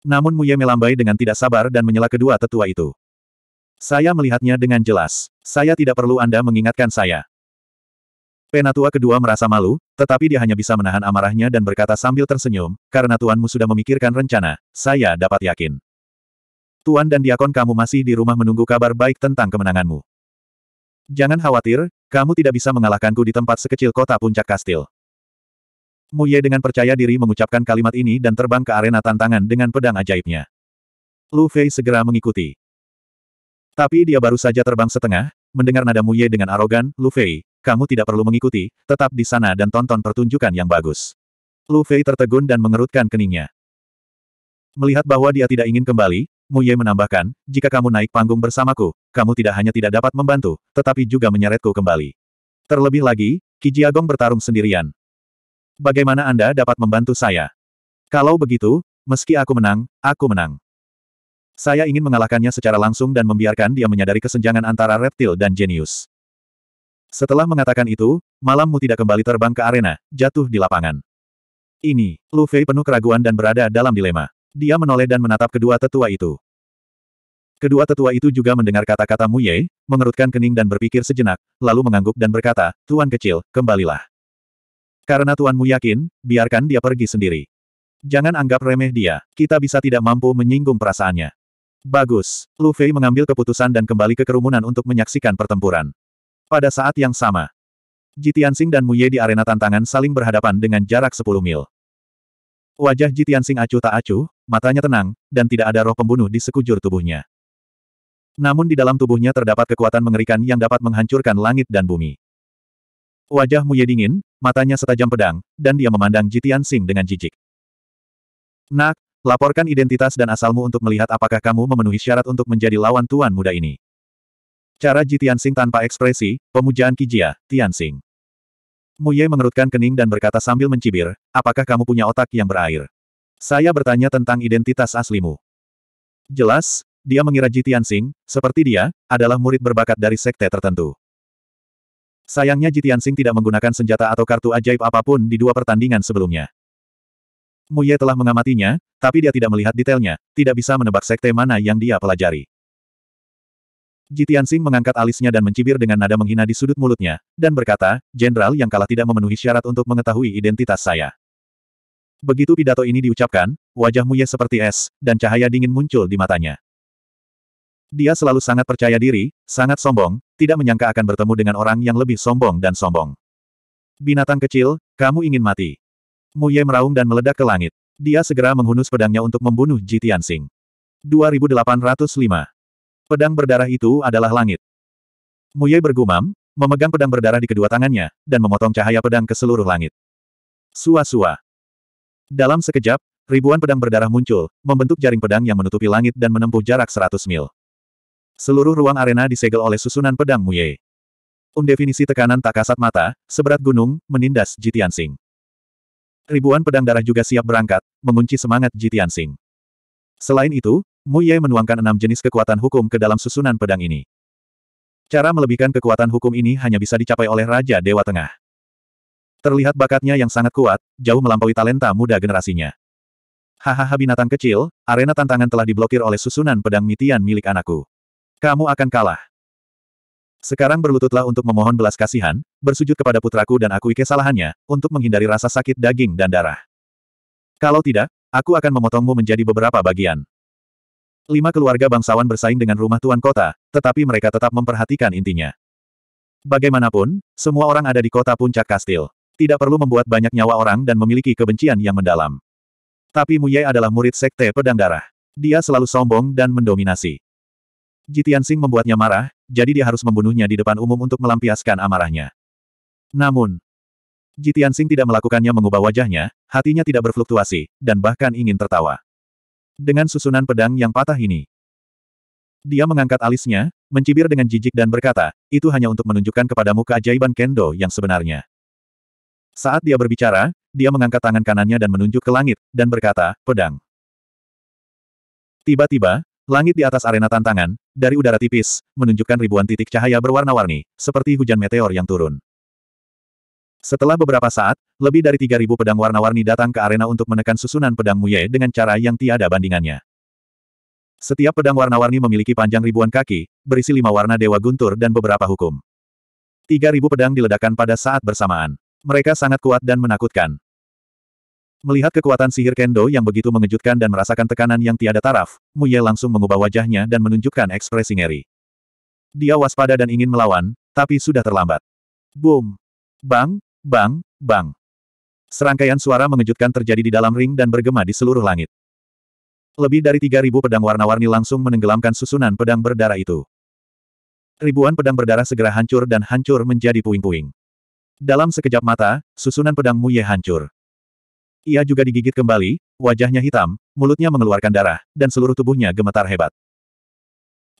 Namun Mu Ye melambai dengan tidak sabar dan menyela kedua tetua itu. Saya melihatnya dengan jelas. Saya tidak perlu Anda mengingatkan saya. Penatua kedua merasa malu, tetapi dia hanya bisa menahan amarahnya dan berkata sambil tersenyum, karena tuanmu sudah memikirkan rencana, saya dapat yakin. Tuan dan diakon kamu masih di rumah menunggu kabar baik tentang kemenanganmu. Jangan khawatir, kamu tidak bisa mengalahkanku di tempat sekecil kota puncak kastil. Mu Ye dengan percaya diri mengucapkan kalimat ini dan terbang ke arena tantangan dengan pedang ajaibnya. Lu Fei segera mengikuti. Tapi dia baru saja terbang setengah, mendengar nada Mu Ye dengan arogan, Lu Fei, kamu tidak perlu mengikuti, tetap di sana dan tonton pertunjukan yang bagus. Lu Fei tertegun dan mengerutkan keningnya. Melihat bahwa dia tidak ingin kembali, Mu Ye menambahkan, jika kamu naik panggung bersamaku, kamu tidak hanya tidak dapat membantu, tetapi juga menyeretku kembali. Terlebih lagi, Jiagong bertarung sendirian, Bagaimana Anda dapat membantu saya? Kalau begitu, meski aku menang, aku menang. Saya ingin mengalahkannya secara langsung dan membiarkan dia menyadari kesenjangan antara reptil dan jenius. Setelah mengatakan itu, malammu tidak kembali terbang ke arena, jatuh di lapangan. Ini, Luffy penuh keraguan dan berada dalam dilema. Dia menoleh dan menatap kedua tetua itu. Kedua tetua itu juga mendengar kata-kata Mu Ye, mengerutkan kening dan berpikir sejenak, lalu mengangguk dan berkata, Tuan kecil, kembalilah. Karena tuanmu yakin, biarkan dia pergi sendiri. Jangan anggap remeh dia, kita bisa tidak mampu menyinggung perasaannya. Bagus, Lu Fei mengambil keputusan dan kembali ke kerumunan untuk menyaksikan pertempuran. Pada saat yang sama, Jitiansing dan Muye di arena tantangan saling berhadapan dengan jarak 10 mil. Wajah Jitiansing acuh tak acuh, matanya tenang, dan tidak ada roh pembunuh di sekujur tubuhnya. Namun di dalam tubuhnya terdapat kekuatan mengerikan yang dapat menghancurkan langit dan bumi. Wajah Muye dingin, matanya setajam pedang, dan dia memandang Jitian Sing dengan jijik. Nak, laporkan identitas dan asalmu untuk melihat apakah kamu memenuhi syarat untuk menjadi lawan tuan muda ini. Cara Jitian Sing tanpa ekspresi, pemujaan Kijia, Tian Sing. Muye mengerutkan kening dan berkata sambil mencibir, apakah kamu punya otak yang berair? Saya bertanya tentang identitas aslimu. Jelas, dia mengira Jitian Sing, seperti dia, adalah murid berbakat dari sekte tertentu. Sayangnya Jitiansing tidak menggunakan senjata atau kartu ajaib apapun di dua pertandingan sebelumnya. Mu Ye telah mengamatinya, tapi dia tidak melihat detailnya, tidak bisa menebak sekte mana yang dia pelajari. Jitiansing mengangkat alisnya dan mencibir dengan nada menghina di sudut mulutnya, dan berkata, Jenderal yang kalah tidak memenuhi syarat untuk mengetahui identitas saya. Begitu pidato ini diucapkan, wajah Mu Ye seperti es, dan cahaya dingin muncul di matanya. Dia selalu sangat percaya diri, sangat sombong, tidak menyangka akan bertemu dengan orang yang lebih sombong dan sombong. Binatang kecil, kamu ingin mati. Muye meraung dan meledak ke langit. Dia segera menghunus pedangnya untuk membunuh Ji Tianxing. 2805. Pedang berdarah itu adalah langit. Muye bergumam, memegang pedang berdarah di kedua tangannya, dan memotong cahaya pedang ke seluruh langit. Sua-sua. Dalam sekejap, ribuan pedang berdarah muncul, membentuk jaring pedang yang menutupi langit dan menempuh jarak 100 mil. Seluruh ruang arena disegel oleh susunan pedang Muye. Undefinisi um tekanan tak kasat mata, seberat gunung, menindas Jitian Ribuan pedang darah juga siap berangkat, mengunci semangat Jitian Selain itu, Muye menuangkan enam jenis kekuatan hukum ke dalam susunan pedang ini. Cara melebihkan kekuatan hukum ini hanya bisa dicapai oleh Raja Dewa Tengah. Terlihat bakatnya yang sangat kuat, jauh melampaui talenta muda generasinya. Hahaha binatang kecil, arena tantangan telah diblokir oleh susunan pedang mitian milik anakku. Kamu akan kalah. Sekarang berlututlah untuk memohon belas kasihan, bersujud kepada putraku dan akui kesalahannya, untuk menghindari rasa sakit daging dan darah. Kalau tidak, aku akan memotongmu menjadi beberapa bagian. Lima keluarga bangsawan bersaing dengan rumah tuan kota, tetapi mereka tetap memperhatikan intinya. Bagaimanapun, semua orang ada di kota puncak kastil. Tidak perlu membuat banyak nyawa orang dan memiliki kebencian yang mendalam. Tapi Muye adalah murid sekte pedang darah. Dia selalu sombong dan mendominasi. Jitian Jitiansing membuatnya marah, jadi dia harus membunuhnya di depan umum untuk melampiaskan amarahnya. Namun, Jitian Jitiansing tidak melakukannya mengubah wajahnya, hatinya tidak berfluktuasi, dan bahkan ingin tertawa. Dengan susunan pedang yang patah ini, dia mengangkat alisnya, mencibir dengan jijik dan berkata, itu hanya untuk menunjukkan kepadamu keajaiban kendo yang sebenarnya. Saat dia berbicara, dia mengangkat tangan kanannya dan menunjuk ke langit, dan berkata, pedang. Tiba-tiba, Langit di atas arena tantangan, dari udara tipis, menunjukkan ribuan titik cahaya berwarna-warni, seperti hujan meteor yang turun. Setelah beberapa saat, lebih dari 3.000 pedang warna-warni datang ke arena untuk menekan susunan pedang Muye dengan cara yang tiada bandingannya. Setiap pedang warna-warni memiliki panjang ribuan kaki, berisi lima warna dewa guntur dan beberapa hukum. 3.000 pedang diledakkan pada saat bersamaan. Mereka sangat kuat dan menakutkan. Melihat kekuatan sihir Kendo yang begitu mengejutkan dan merasakan tekanan yang tiada taraf, Mu Ye langsung mengubah wajahnya dan menunjukkan ekspresi ngeri. Dia waspada dan ingin melawan, tapi sudah terlambat. Boom! Bang! Bang! Bang! Serangkaian suara mengejutkan terjadi di dalam ring dan bergema di seluruh langit. Lebih dari 3.000 pedang warna-warni langsung menenggelamkan susunan pedang berdarah itu. Ribuan pedang berdarah segera hancur dan hancur menjadi puing-puing. Dalam sekejap mata, susunan pedang Mu Ye hancur. Ia juga digigit kembali, wajahnya hitam, mulutnya mengeluarkan darah, dan seluruh tubuhnya gemetar hebat.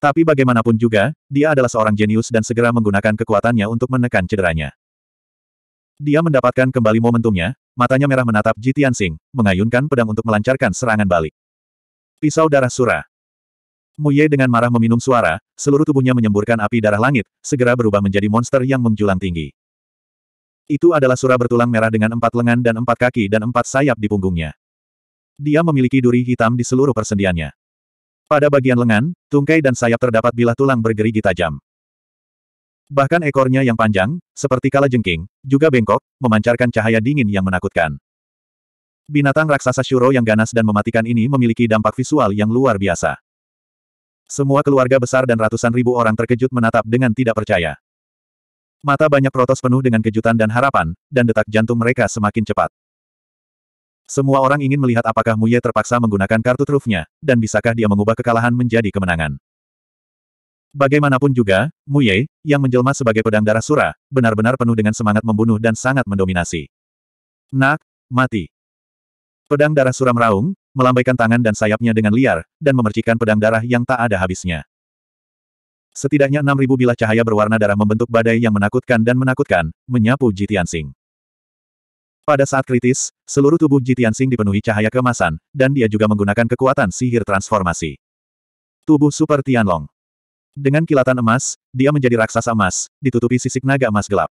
Tapi bagaimanapun juga, dia adalah seorang jenius dan segera menggunakan kekuatannya untuk menekan cederanya. Dia mendapatkan kembali momentumnya, matanya merah menatap Jitian Sing, mengayunkan pedang untuk melancarkan serangan balik. Pisau darah sura. Muye dengan marah meminum suara, seluruh tubuhnya menyemburkan api darah langit, segera berubah menjadi monster yang menjulang tinggi. Itu adalah surah bertulang merah dengan empat lengan dan empat kaki dan empat sayap di punggungnya. Dia memiliki duri hitam di seluruh persendiannya. Pada bagian lengan, tungkai dan sayap terdapat bilah tulang bergerigi tajam. Bahkan ekornya yang panjang, seperti kala jengking, juga bengkok, memancarkan cahaya dingin yang menakutkan. Binatang raksasa Shuro yang ganas dan mematikan ini memiliki dampak visual yang luar biasa. Semua keluarga besar dan ratusan ribu orang terkejut menatap dengan tidak percaya. Mata banyak protos penuh dengan kejutan dan harapan, dan detak jantung mereka semakin cepat. Semua orang ingin melihat apakah Muye terpaksa menggunakan kartu trufnya, dan bisakah dia mengubah kekalahan menjadi kemenangan. Bagaimanapun juga, Muye, yang menjelma sebagai pedang darah sura, benar-benar penuh dengan semangat membunuh dan sangat mendominasi. Nak, mati. Pedang darah sura meraung, melambaikan tangan dan sayapnya dengan liar, dan memercikan pedang darah yang tak ada habisnya. Setidaknya 6.000 bilah cahaya berwarna darah membentuk badai yang menakutkan dan menakutkan, menyapu Jitian Singh. Pada saat kritis, seluruh tubuh Jitian Singh dipenuhi cahaya kemasan, dan dia juga menggunakan kekuatan sihir transformasi. Tubuh Super Tianlong. Dengan kilatan emas, dia menjadi raksasa emas, ditutupi sisik naga emas gelap.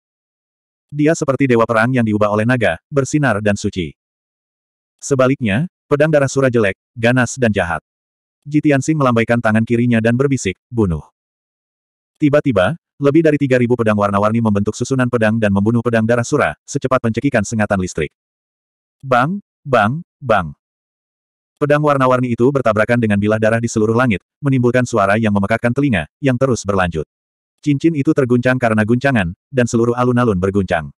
Dia seperti dewa perang yang diubah oleh naga, bersinar dan suci. Sebaliknya, pedang darah sura jelek, ganas dan jahat. Jitian Singh melambaikan tangan kirinya dan berbisik, bunuh. Tiba-tiba, lebih dari 3.000 pedang warna-warni membentuk susunan pedang dan membunuh pedang darah sura, secepat pencekikan sengatan listrik. Bang, bang, bang. Pedang warna-warni itu bertabrakan dengan bilah darah di seluruh langit, menimbulkan suara yang memekakkan telinga, yang terus berlanjut. Cincin itu terguncang karena guncangan, dan seluruh alun-alun berguncang.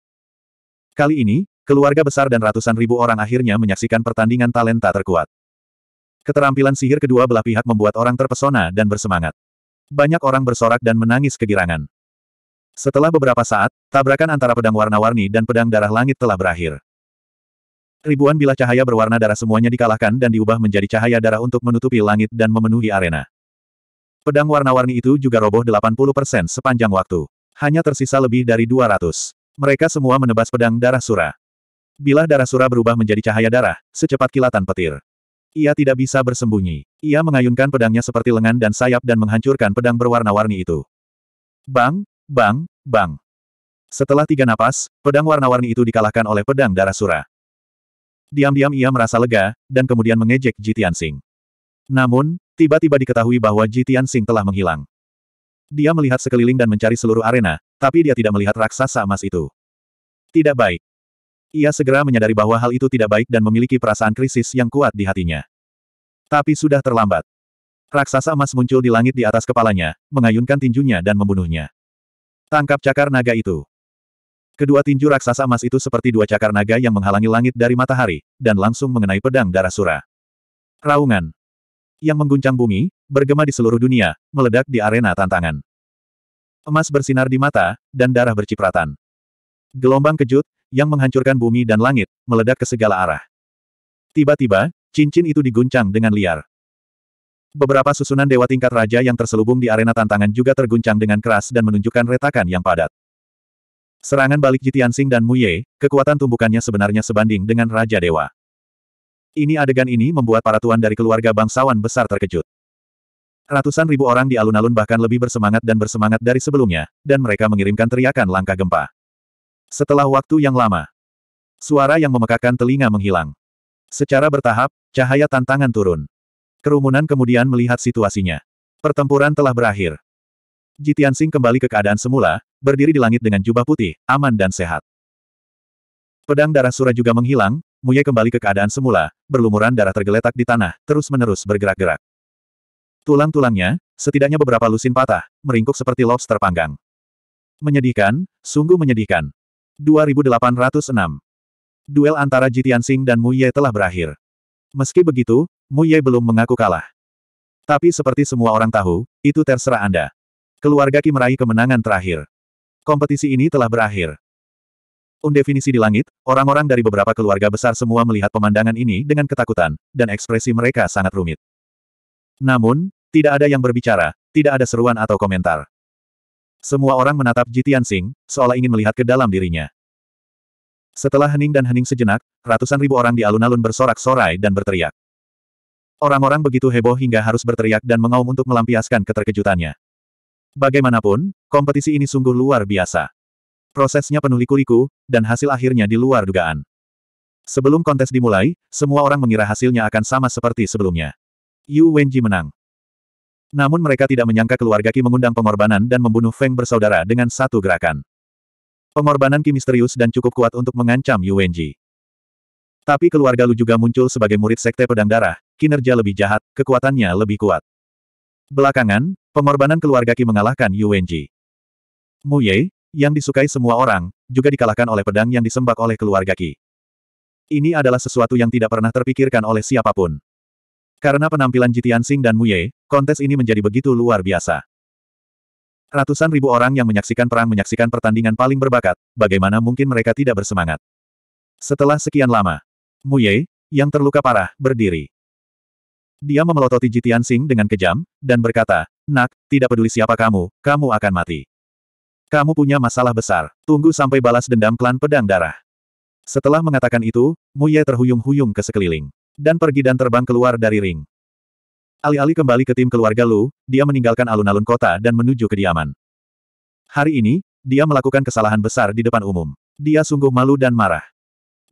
Kali ini, keluarga besar dan ratusan ribu orang akhirnya menyaksikan pertandingan talenta terkuat. Keterampilan sihir kedua belah pihak membuat orang terpesona dan bersemangat. Banyak orang bersorak dan menangis kegirangan. Setelah beberapa saat, tabrakan antara pedang warna-warni dan pedang darah langit telah berakhir. Ribuan bilah cahaya berwarna darah semuanya dikalahkan dan diubah menjadi cahaya darah untuk menutupi langit dan memenuhi arena. Pedang warna-warni itu juga roboh 80% sepanjang waktu. Hanya tersisa lebih dari 200. Mereka semua menebas pedang darah sura. Bilah darah sura berubah menjadi cahaya darah, secepat kilatan petir. Ia tidak bisa bersembunyi. Ia mengayunkan pedangnya seperti lengan dan sayap dan menghancurkan pedang berwarna-warni itu. Bang, bang, bang. Setelah tiga napas, pedang warna-warni itu dikalahkan oleh pedang darah sura. Diam-diam ia merasa lega, dan kemudian mengejek Jitian Sing. Namun, tiba-tiba diketahui bahwa Jitian Sing telah menghilang. Dia melihat sekeliling dan mencari seluruh arena, tapi dia tidak melihat raksasa emas itu. Tidak baik. Ia segera menyadari bahwa hal itu tidak baik dan memiliki perasaan krisis yang kuat di hatinya. Tapi sudah terlambat. Raksasa emas muncul di langit di atas kepalanya, mengayunkan tinjunya dan membunuhnya. Tangkap cakar naga itu. Kedua tinju raksasa emas itu seperti dua cakar naga yang menghalangi langit dari matahari, dan langsung mengenai pedang darah sura. Raungan. Yang mengguncang bumi, bergema di seluruh dunia, meledak di arena tantangan. Emas bersinar di mata, dan darah bercipratan. Gelombang kejut, yang menghancurkan bumi dan langit, meledak ke segala arah. Tiba-tiba, cincin itu diguncang dengan liar. Beberapa susunan dewa tingkat raja yang terselubung di arena tantangan juga terguncang dengan keras dan menunjukkan retakan yang padat. Serangan balik Jitian Sing dan Mu Ye, kekuatan tumbukannya sebenarnya sebanding dengan Raja Dewa. Ini adegan ini membuat para tuan dari keluarga bangsawan besar terkejut. Ratusan ribu orang di alun-alun bahkan lebih bersemangat dan bersemangat dari sebelumnya, dan mereka mengirimkan teriakan langkah gempa. Setelah waktu yang lama, suara yang memekakan telinga menghilang. Secara bertahap, cahaya tantangan turun. Kerumunan kemudian melihat situasinya. Pertempuran telah berakhir. Jitian Sing kembali ke keadaan semula, berdiri di langit dengan jubah putih, aman dan sehat. Pedang darah Sura juga menghilang, Muye kembali ke keadaan semula, berlumuran darah tergeletak di tanah, terus-menerus bergerak-gerak. Tulang-tulangnya, setidaknya beberapa lusin patah, meringkuk seperti lobster panggang. Menyedihkan, sungguh menyedihkan. 2806. Duel antara Jitian Sing dan Mu Ye telah berakhir. Meski begitu, Mu Ye belum mengaku kalah. Tapi seperti semua orang tahu, itu terserah Anda. Keluarga Ki meraih kemenangan terakhir. Kompetisi ini telah berakhir. Undefinisi di langit, orang-orang dari beberapa keluarga besar semua melihat pemandangan ini dengan ketakutan, dan ekspresi mereka sangat rumit. Namun, tidak ada yang berbicara, tidak ada seruan atau komentar. Semua orang menatap Jitian Tianxing, seolah ingin melihat ke dalam dirinya. Setelah hening dan hening sejenak, ratusan ribu orang di alun-alun bersorak-sorai dan berteriak. Orang-orang begitu heboh hingga harus berteriak dan mengaum untuk melampiaskan keterkejutannya. Bagaimanapun, kompetisi ini sungguh luar biasa. Prosesnya penuh liku-liku, dan hasil akhirnya di luar dugaan. Sebelum kontes dimulai, semua orang mengira hasilnya akan sama seperti sebelumnya. Yu Wenji menang. Namun mereka tidak menyangka keluarga Ki mengundang pengorbanan dan membunuh Feng bersaudara dengan satu gerakan. Pengorbanan Ki misterius dan cukup kuat untuk mengancam Yu Wenji. Tapi keluarga Lu juga muncul sebagai murid sekte pedang darah, kinerja lebih jahat, kekuatannya lebih kuat. Belakangan, pengorbanan keluarga Ki mengalahkan Yu Wenji. Mu Ye, yang disukai semua orang, juga dikalahkan oleh pedang yang disembak oleh keluarga Ki. Ini adalah sesuatu yang tidak pernah terpikirkan oleh siapapun. Karena penampilan Jitian Sing dan Muye, kontes ini menjadi begitu luar biasa. Ratusan ribu orang yang menyaksikan perang menyaksikan pertandingan paling berbakat, bagaimana mungkin mereka tidak bersemangat. Setelah sekian lama, Muye, yang terluka parah, berdiri. Dia memelototi Jitian Sing dengan kejam, dan berkata, Nak, tidak peduli siapa kamu, kamu akan mati. Kamu punya masalah besar, tunggu sampai balas dendam klan pedang darah. Setelah mengatakan itu, Muye terhuyung-huyung ke sekeliling. Dan pergi dan terbang keluar dari ring. Alih-alih kembali ke tim keluarga Lu, dia meninggalkan alun-alun kota dan menuju kediaman. Hari ini, dia melakukan kesalahan besar di depan umum. Dia sungguh malu dan marah.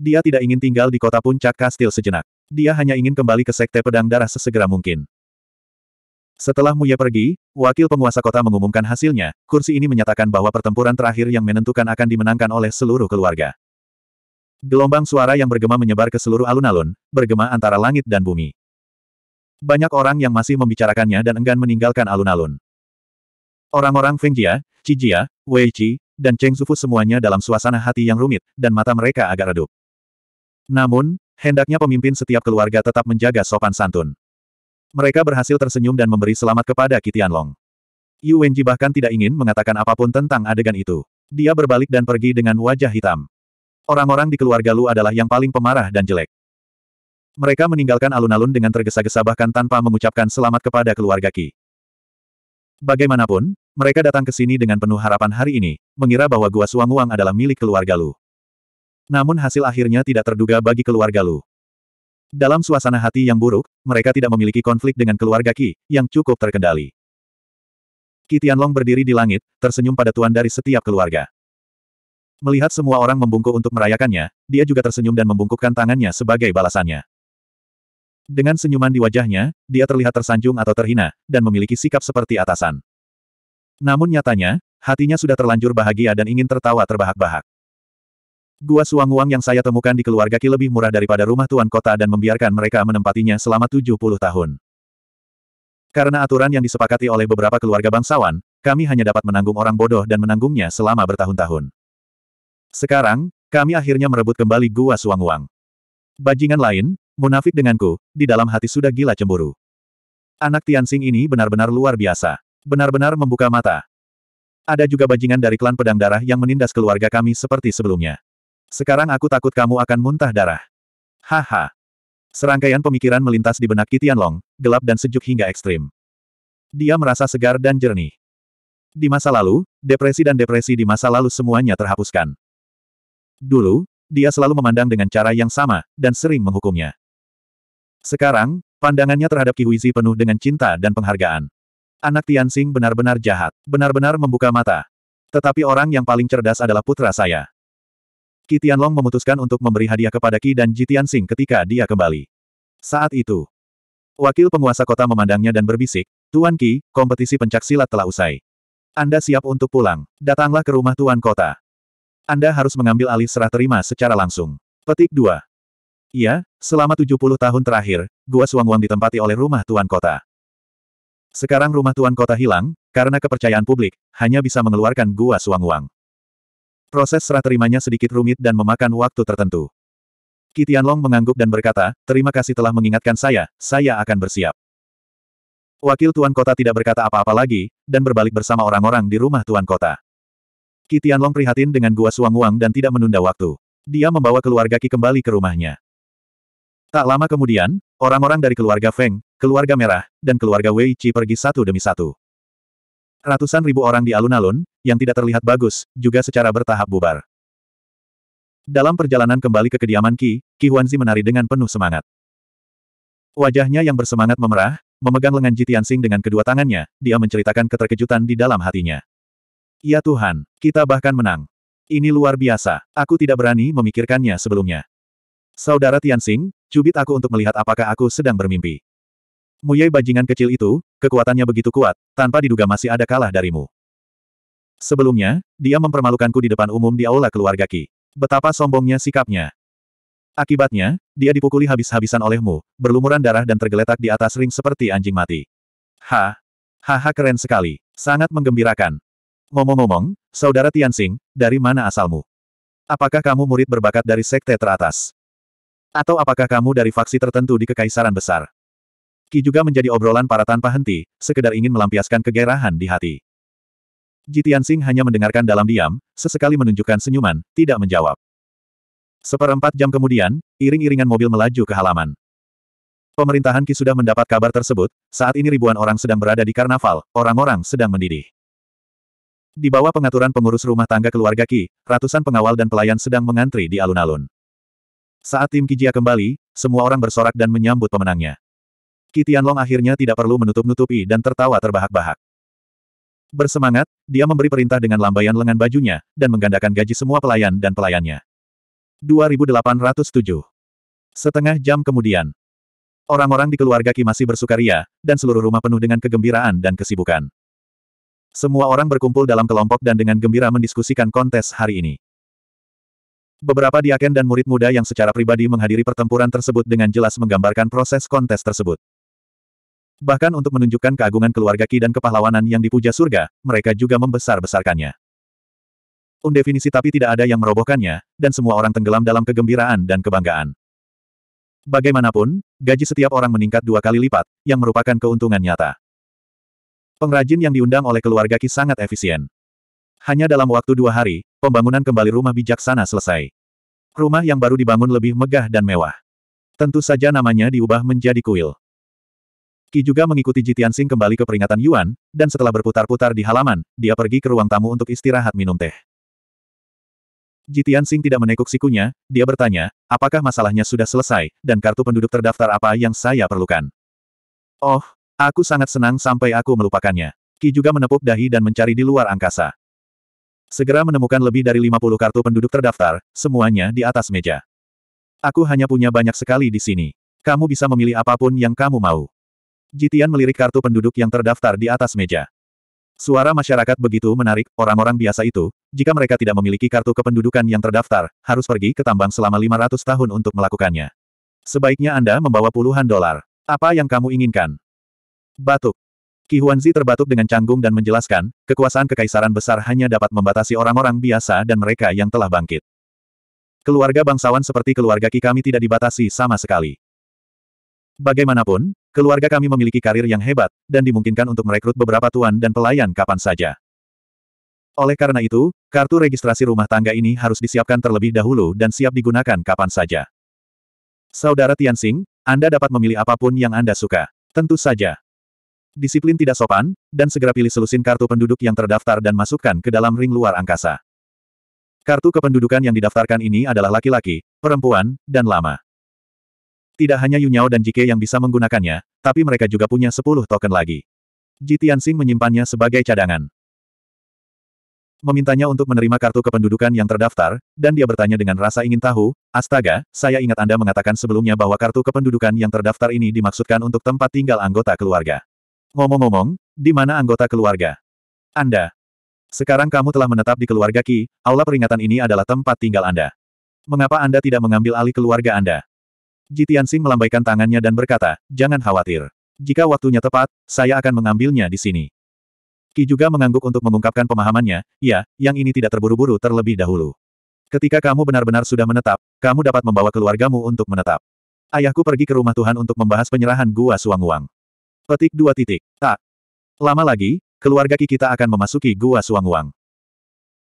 Dia tidak ingin tinggal di kota puncak kastil sejenak. Dia hanya ingin kembali ke sekte pedang darah sesegera mungkin. Setelah Muye pergi, wakil penguasa kota mengumumkan hasilnya, kursi ini menyatakan bahwa pertempuran terakhir yang menentukan akan dimenangkan oleh seluruh keluarga. Gelombang suara yang bergema menyebar ke seluruh alun-alun, bergema antara langit dan bumi. Banyak orang yang masih membicarakannya dan enggan meninggalkan alun-alun. Orang-orang Feng Jia, Qi Jia, Wei Qi, dan Cheng Zufu semuanya dalam suasana hati yang rumit, dan mata mereka agak redup. Namun, hendaknya pemimpin setiap keluarga tetap menjaga sopan santun. Mereka berhasil tersenyum dan memberi selamat kepada Kitianlong. Yu Wenji bahkan tidak ingin mengatakan apapun tentang adegan itu. Dia berbalik dan pergi dengan wajah hitam. Orang-orang di keluarga Lu adalah yang paling pemarah dan jelek. Mereka meninggalkan alun-alun dengan tergesa-gesa bahkan tanpa mengucapkan selamat kepada keluarga Ki. Bagaimanapun, mereka datang ke sini dengan penuh harapan hari ini, mengira bahwa Gua suang Suanguang adalah milik keluarga Lu. Namun hasil akhirnya tidak terduga bagi keluarga Lu. Dalam suasana hati yang buruk, mereka tidak memiliki konflik dengan keluarga Ki yang cukup terkendali. Kitian Tianlong berdiri di langit, tersenyum pada tuan dari setiap keluarga. Melihat semua orang membungkuk untuk merayakannya, dia juga tersenyum dan membungkukkan tangannya sebagai balasannya. Dengan senyuman di wajahnya, dia terlihat tersanjung atau terhina, dan memiliki sikap seperti atasan. Namun nyatanya, hatinya sudah terlanjur bahagia dan ingin tertawa terbahak-bahak. Gua suang-uang yang saya temukan di keluarga Ki lebih murah daripada rumah tuan kota dan membiarkan mereka menempatinya selama 70 tahun. Karena aturan yang disepakati oleh beberapa keluarga bangsawan, kami hanya dapat menanggung orang bodoh dan menanggungnya selama bertahun-tahun. Sekarang, kami akhirnya merebut kembali Gua Suang suang-uang. Bajingan lain, munafik denganku, di dalam hati sudah gila cemburu. Anak Tianxing ini benar-benar luar biasa. Benar-benar membuka mata. Ada juga bajingan dari klan pedang darah yang menindas keluarga kami seperti sebelumnya. Sekarang aku takut kamu akan muntah darah. Haha. Serangkaian pemikiran melintas di benak Kitian Long, gelap dan sejuk hingga ekstrim. Dia merasa segar dan jernih. Di masa lalu, depresi dan depresi di masa lalu semuanya terhapuskan. Dulu, dia selalu memandang dengan cara yang sama, dan sering menghukumnya. Sekarang, pandangannya terhadap Ki Kiwizi penuh dengan cinta dan penghargaan. Anak Tianxing benar-benar jahat, benar-benar membuka mata. Tetapi orang yang paling cerdas adalah putra saya. Ki Tianlong memutuskan untuk memberi hadiah kepada Ki dan Ji Tianxing ketika dia kembali. Saat itu, wakil penguasa kota memandangnya dan berbisik, Tuan Ki, kompetisi pencak silat telah usai. Anda siap untuk pulang, datanglah ke rumah Tuan Kota. Anda harus mengambil alih serah terima secara langsung. Petik 2. Iya, selama 70 tahun terakhir, Gua Suangwang ditempati oleh rumah tuan kota. Sekarang rumah tuan kota hilang, karena kepercayaan publik, hanya bisa mengeluarkan Gua Suangwang. Proses serah terimanya sedikit rumit dan memakan waktu tertentu. Kitian Long mengangguk dan berkata, terima kasih telah mengingatkan saya, saya akan bersiap. Wakil Tuan Kota tidak berkata apa-apa lagi, dan berbalik bersama orang-orang di rumah Tuan Kota. Ki Tianlong prihatin dengan gua Suang Wang dan tidak menunda waktu. Dia membawa keluarga Ki kembali ke rumahnya. Tak lama kemudian, orang-orang dari keluarga Feng, keluarga Merah, dan keluarga Wei Chi pergi satu demi satu. Ratusan ribu orang di alun-alun, yang tidak terlihat bagus, juga secara bertahap bubar. Dalam perjalanan kembali ke kediaman Ki, Ki Huanzi menari dengan penuh semangat. Wajahnya yang bersemangat memerah, memegang lengan Tianxing dengan kedua tangannya, dia menceritakan keterkejutan di dalam hatinya. Ya Tuhan, kita bahkan menang. Ini luar biasa, aku tidak berani memikirkannya sebelumnya. Saudara Tianxing, cubit aku untuk melihat apakah aku sedang bermimpi. Muyai bajingan kecil itu, kekuatannya begitu kuat, tanpa diduga masih ada kalah darimu. Sebelumnya, dia mempermalukanku di depan umum di aula keluarga Ki. Betapa sombongnya sikapnya. Akibatnya, dia dipukuli habis-habisan olehmu, berlumuran darah dan tergeletak di atas ring seperti anjing mati. Ha! Haha keren sekali. Sangat menggembirakan. Ngomong-ngomong, Saudara Tianxing, dari mana asalmu? Apakah kamu murid berbakat dari sekte teratas? Atau apakah kamu dari faksi tertentu di Kekaisaran Besar? Ki juga menjadi obrolan para tanpa henti, sekedar ingin melampiaskan kegairahan di hati. Ji Tianxing hanya mendengarkan dalam diam, sesekali menunjukkan senyuman, tidak menjawab. Seperempat jam kemudian, iring-iringan mobil melaju ke halaman. Pemerintahan Ki sudah mendapat kabar tersebut, saat ini ribuan orang sedang berada di karnaval, orang-orang sedang mendidih. Di bawah pengaturan pengurus rumah tangga keluarga Ki, ratusan pengawal dan pelayan sedang mengantri di alun-alun. Saat tim Kijia kembali, semua orang bersorak dan menyambut pemenangnya. Ki Tianlong akhirnya tidak perlu menutup-nutupi dan tertawa terbahak-bahak. Bersemangat, dia memberi perintah dengan lambaian lengan bajunya, dan menggandakan gaji semua pelayan dan pelayannya. 2807 Setengah jam kemudian, orang-orang di keluarga Ki masih bersukaria, dan seluruh rumah penuh dengan kegembiraan dan kesibukan. Semua orang berkumpul dalam kelompok dan dengan gembira mendiskusikan kontes hari ini. Beberapa diaken dan murid muda yang secara pribadi menghadiri pertempuran tersebut dengan jelas menggambarkan proses kontes tersebut. Bahkan untuk menunjukkan keagungan keluarga Ki dan kepahlawanan yang dipuja surga, mereka juga membesar-besarkannya. Undefinisi tapi tidak ada yang merobohkannya, dan semua orang tenggelam dalam kegembiraan dan kebanggaan. Bagaimanapun, gaji setiap orang meningkat dua kali lipat, yang merupakan keuntungan nyata. Pengrajin yang diundang oleh keluarga Ki sangat efisien. Hanya dalam waktu dua hari, pembangunan kembali rumah bijaksana selesai. Rumah yang baru dibangun lebih megah dan mewah. Tentu saja namanya diubah menjadi kuil. Ki juga mengikuti Jitian Sing kembali ke peringatan Yuan, dan setelah berputar-putar di halaman, dia pergi ke ruang tamu untuk istirahat minum teh. Jitian Sing tidak menekuk sikunya, dia bertanya, apakah masalahnya sudah selesai, dan kartu penduduk terdaftar apa yang saya perlukan? Oh, Aku sangat senang sampai aku melupakannya. Ki juga menepuk dahi dan mencari di luar angkasa. Segera menemukan lebih dari 50 kartu penduduk terdaftar, semuanya di atas meja. Aku hanya punya banyak sekali di sini. Kamu bisa memilih apapun yang kamu mau. Jitian melirik kartu penduduk yang terdaftar di atas meja. Suara masyarakat begitu menarik, orang-orang biasa itu, jika mereka tidak memiliki kartu kependudukan yang terdaftar, harus pergi ke tambang selama 500 tahun untuk melakukannya. Sebaiknya Anda membawa puluhan dolar. Apa yang kamu inginkan? Batuk. Qi Huanzi terbatuk dengan canggung dan menjelaskan, kekuasaan kekaisaran besar hanya dapat membatasi orang-orang biasa dan mereka yang telah bangkit. Keluarga bangsawan seperti keluarga Qi kami tidak dibatasi sama sekali. Bagaimanapun, keluarga kami memiliki karir yang hebat, dan dimungkinkan untuk merekrut beberapa tuan dan pelayan kapan saja. Oleh karena itu, kartu registrasi rumah tangga ini harus disiapkan terlebih dahulu dan siap digunakan kapan saja. Saudara Tianxing, Anda dapat memilih apapun yang Anda suka. Tentu saja, Disiplin tidak sopan, dan segera pilih selusin kartu penduduk yang terdaftar dan masukkan ke dalam ring luar angkasa. Kartu kependudukan yang didaftarkan ini adalah laki-laki, perempuan, dan lama. Tidak hanya Yunyao dan Jike yang bisa menggunakannya, tapi mereka juga punya 10 token lagi. Ji menyimpannya sebagai cadangan. Memintanya untuk menerima kartu kependudukan yang terdaftar, dan dia bertanya dengan rasa ingin tahu, Astaga, saya ingat Anda mengatakan sebelumnya bahwa kartu kependudukan yang terdaftar ini dimaksudkan untuk tempat tinggal anggota keluarga. Ngomong-ngomong, di mana anggota keluarga? Anda. Sekarang kamu telah menetap di keluarga Ki, aula peringatan ini adalah tempat tinggal Anda. Mengapa Anda tidak mengambil alih keluarga Anda? Jitian Sing melambaikan tangannya dan berkata, jangan khawatir. Jika waktunya tepat, saya akan mengambilnya di sini. Ki juga mengangguk untuk mengungkapkan pemahamannya, ya, yang ini tidak terburu-buru terlebih dahulu. Ketika kamu benar-benar sudah menetap, kamu dapat membawa keluargamu untuk menetap. Ayahku pergi ke rumah Tuhan untuk membahas penyerahan gua Suang uang. Petik dua titik. Tak. Lama lagi, keluarga Ki kita akan memasuki Gua Suang-Wang.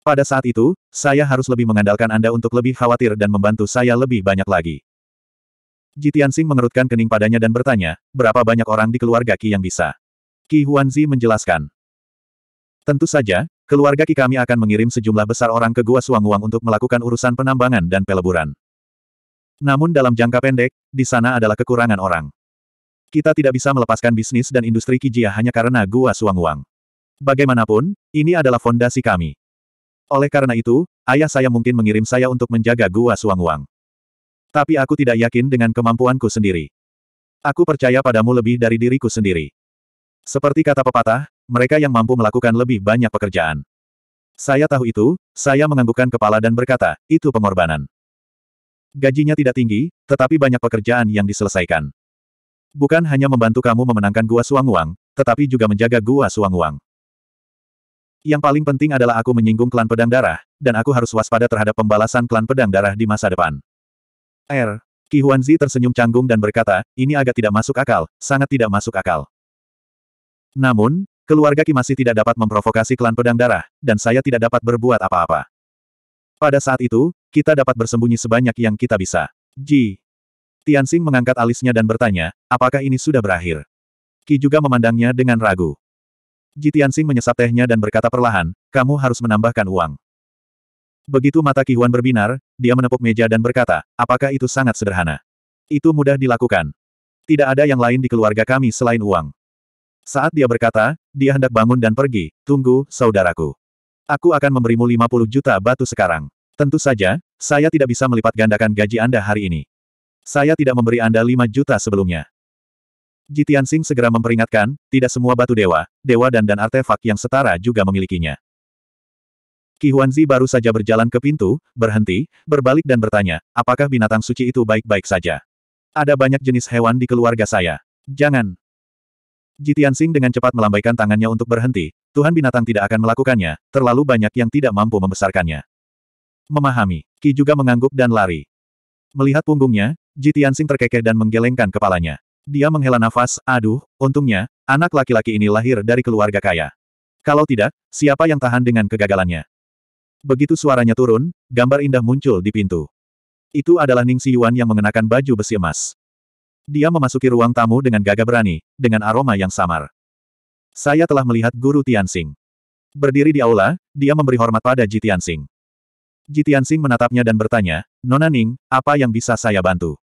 Pada saat itu, saya harus lebih mengandalkan Anda untuk lebih khawatir dan membantu saya lebih banyak lagi. Jitian Sing mengerutkan kening padanya dan bertanya, berapa banyak orang di keluarga Ki yang bisa? Ki Huanzi menjelaskan. Tentu saja, keluarga Ki kami akan mengirim sejumlah besar orang ke Gua Suang-Wang untuk melakukan urusan penambangan dan peleburan. Namun dalam jangka pendek, di sana adalah kekurangan orang. Kita tidak bisa melepaskan bisnis dan industri Kijia hanya karena gua suang-uang. Bagaimanapun, ini adalah fondasi kami. Oleh karena itu, ayah saya mungkin mengirim saya untuk menjaga gua suang-uang. Tapi aku tidak yakin dengan kemampuanku sendiri. Aku percaya padamu lebih dari diriku sendiri. Seperti kata pepatah, mereka yang mampu melakukan lebih banyak pekerjaan. Saya tahu itu, saya menganggukkan kepala dan berkata, itu pengorbanan. Gajinya tidak tinggi, tetapi banyak pekerjaan yang diselesaikan bukan hanya membantu kamu memenangkan Gua suang Suanguang, tetapi juga menjaga Gua suang Suanguang. Yang paling penting adalah aku menyinggung klan pedang darah, dan aku harus waspada terhadap pembalasan klan pedang darah di masa depan. R. Er, Qi Huanzi tersenyum canggung dan berkata, ini agak tidak masuk akal, sangat tidak masuk akal. Namun, keluarga Qi masih tidak dapat memprovokasi klan pedang darah, dan saya tidak dapat berbuat apa-apa. Pada saat itu, kita dapat bersembunyi sebanyak yang kita bisa. Ji. Tianxing mengangkat alisnya dan bertanya, apakah ini sudah berakhir? Qi juga memandangnya dengan ragu. Ji Tianxing menyesap tehnya dan berkata perlahan, kamu harus menambahkan uang. Begitu mata Qi Huan berbinar, dia menepuk meja dan berkata, apakah itu sangat sederhana? Itu mudah dilakukan. Tidak ada yang lain di keluarga kami selain uang. Saat dia berkata, dia hendak bangun dan pergi, tunggu, saudaraku. Aku akan memberimu 50 juta batu sekarang. Tentu saja, saya tidak bisa melipat gandakan gaji Anda hari ini. Saya tidak memberi Anda 5 juta sebelumnya. Jitian Sing segera memperingatkan, tidak semua batu dewa, dewa dan dan artefak yang setara juga memilikinya. Qi Huanzi baru saja berjalan ke pintu, berhenti, berbalik dan bertanya, apakah binatang suci itu baik-baik saja? Ada banyak jenis hewan di keluarga saya. Jangan. Jitian Sing dengan cepat melambaikan tangannya untuk berhenti, Tuhan binatang tidak akan melakukannya, terlalu banyak yang tidak mampu membesarkannya. Memahami, Ki juga mengangguk dan lari. Melihat punggungnya, Ji Tianxing terkekeh dan menggelengkan kepalanya. Dia menghela nafas, aduh, untungnya, anak laki-laki ini lahir dari keluarga kaya. Kalau tidak, siapa yang tahan dengan kegagalannya? Begitu suaranya turun, gambar indah muncul di pintu. Itu adalah Ning Siyuan yang mengenakan baju besi emas. Dia memasuki ruang tamu dengan gagah berani, dengan aroma yang samar. Saya telah melihat Guru Tianxing. Berdiri di aula, dia memberi hormat pada Ji Tianxing. Ji Tianxing menatapnya dan bertanya, Nona Ning, apa yang bisa saya bantu?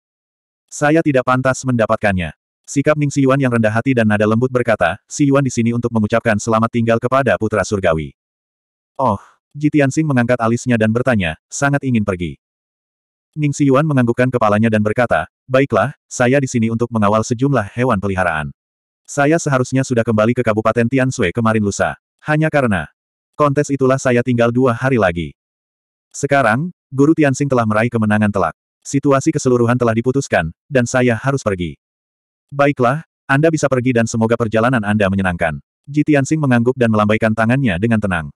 Saya tidak pantas mendapatkannya. Sikap Ning Siyuan yang rendah hati dan nada lembut berkata, Siyuan di sini untuk mengucapkan selamat tinggal kepada putra surgawi. Oh, Ji Tianxing mengangkat alisnya dan bertanya, sangat ingin pergi. Ning Siyuan menganggukkan kepalanya dan berkata, baiklah, saya di sini untuk mengawal sejumlah hewan peliharaan. Saya seharusnya sudah kembali ke Kabupaten Tianshui kemarin lusa. Hanya karena kontes itulah saya tinggal dua hari lagi. Sekarang, Guru Tianxing telah meraih kemenangan telak. Situasi keseluruhan telah diputuskan, dan saya harus pergi. Baiklah, Anda bisa pergi dan semoga perjalanan Anda menyenangkan. Ji Tianxing mengangguk dan melambaikan tangannya dengan tenang.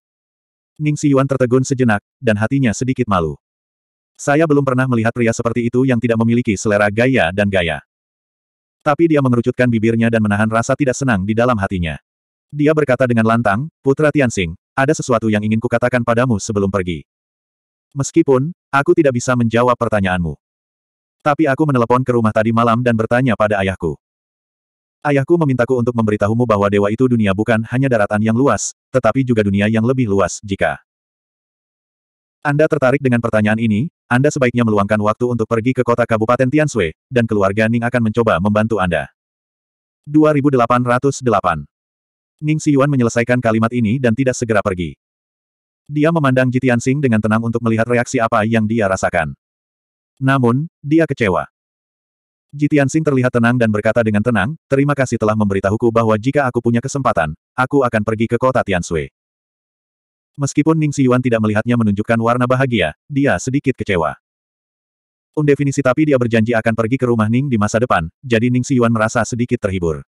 Ning Siyuan tertegun sejenak, dan hatinya sedikit malu. Saya belum pernah melihat pria seperti itu yang tidak memiliki selera gaya dan gaya. Tapi dia mengerucutkan bibirnya dan menahan rasa tidak senang di dalam hatinya. Dia berkata dengan lantang, Putra Tianxing, ada sesuatu yang ingin kukatakan padamu sebelum pergi. Meskipun, Aku tidak bisa menjawab pertanyaanmu. Tapi aku menelepon ke rumah tadi malam dan bertanya pada ayahku. Ayahku memintaku untuk memberitahumu bahwa dewa itu dunia bukan hanya daratan yang luas, tetapi juga dunia yang lebih luas jika Anda tertarik dengan pertanyaan ini, Anda sebaiknya meluangkan waktu untuk pergi ke kota Kabupaten Tianshui, dan keluarga Ning akan mencoba membantu Anda. 2808 Ning Siyuan menyelesaikan kalimat ini dan tidak segera pergi. Dia memandang Jitian Sing dengan tenang untuk melihat reaksi apa yang dia rasakan. Namun, dia kecewa. Jitian Sing terlihat tenang dan berkata dengan tenang, terima kasih telah memberitahuku bahwa jika aku punya kesempatan, aku akan pergi ke kota Tiansui. Meskipun Ning Siyuan tidak melihatnya menunjukkan warna bahagia, dia sedikit kecewa. Undefinisi tapi dia berjanji akan pergi ke rumah Ning di masa depan, jadi Ning Siyuan merasa sedikit terhibur.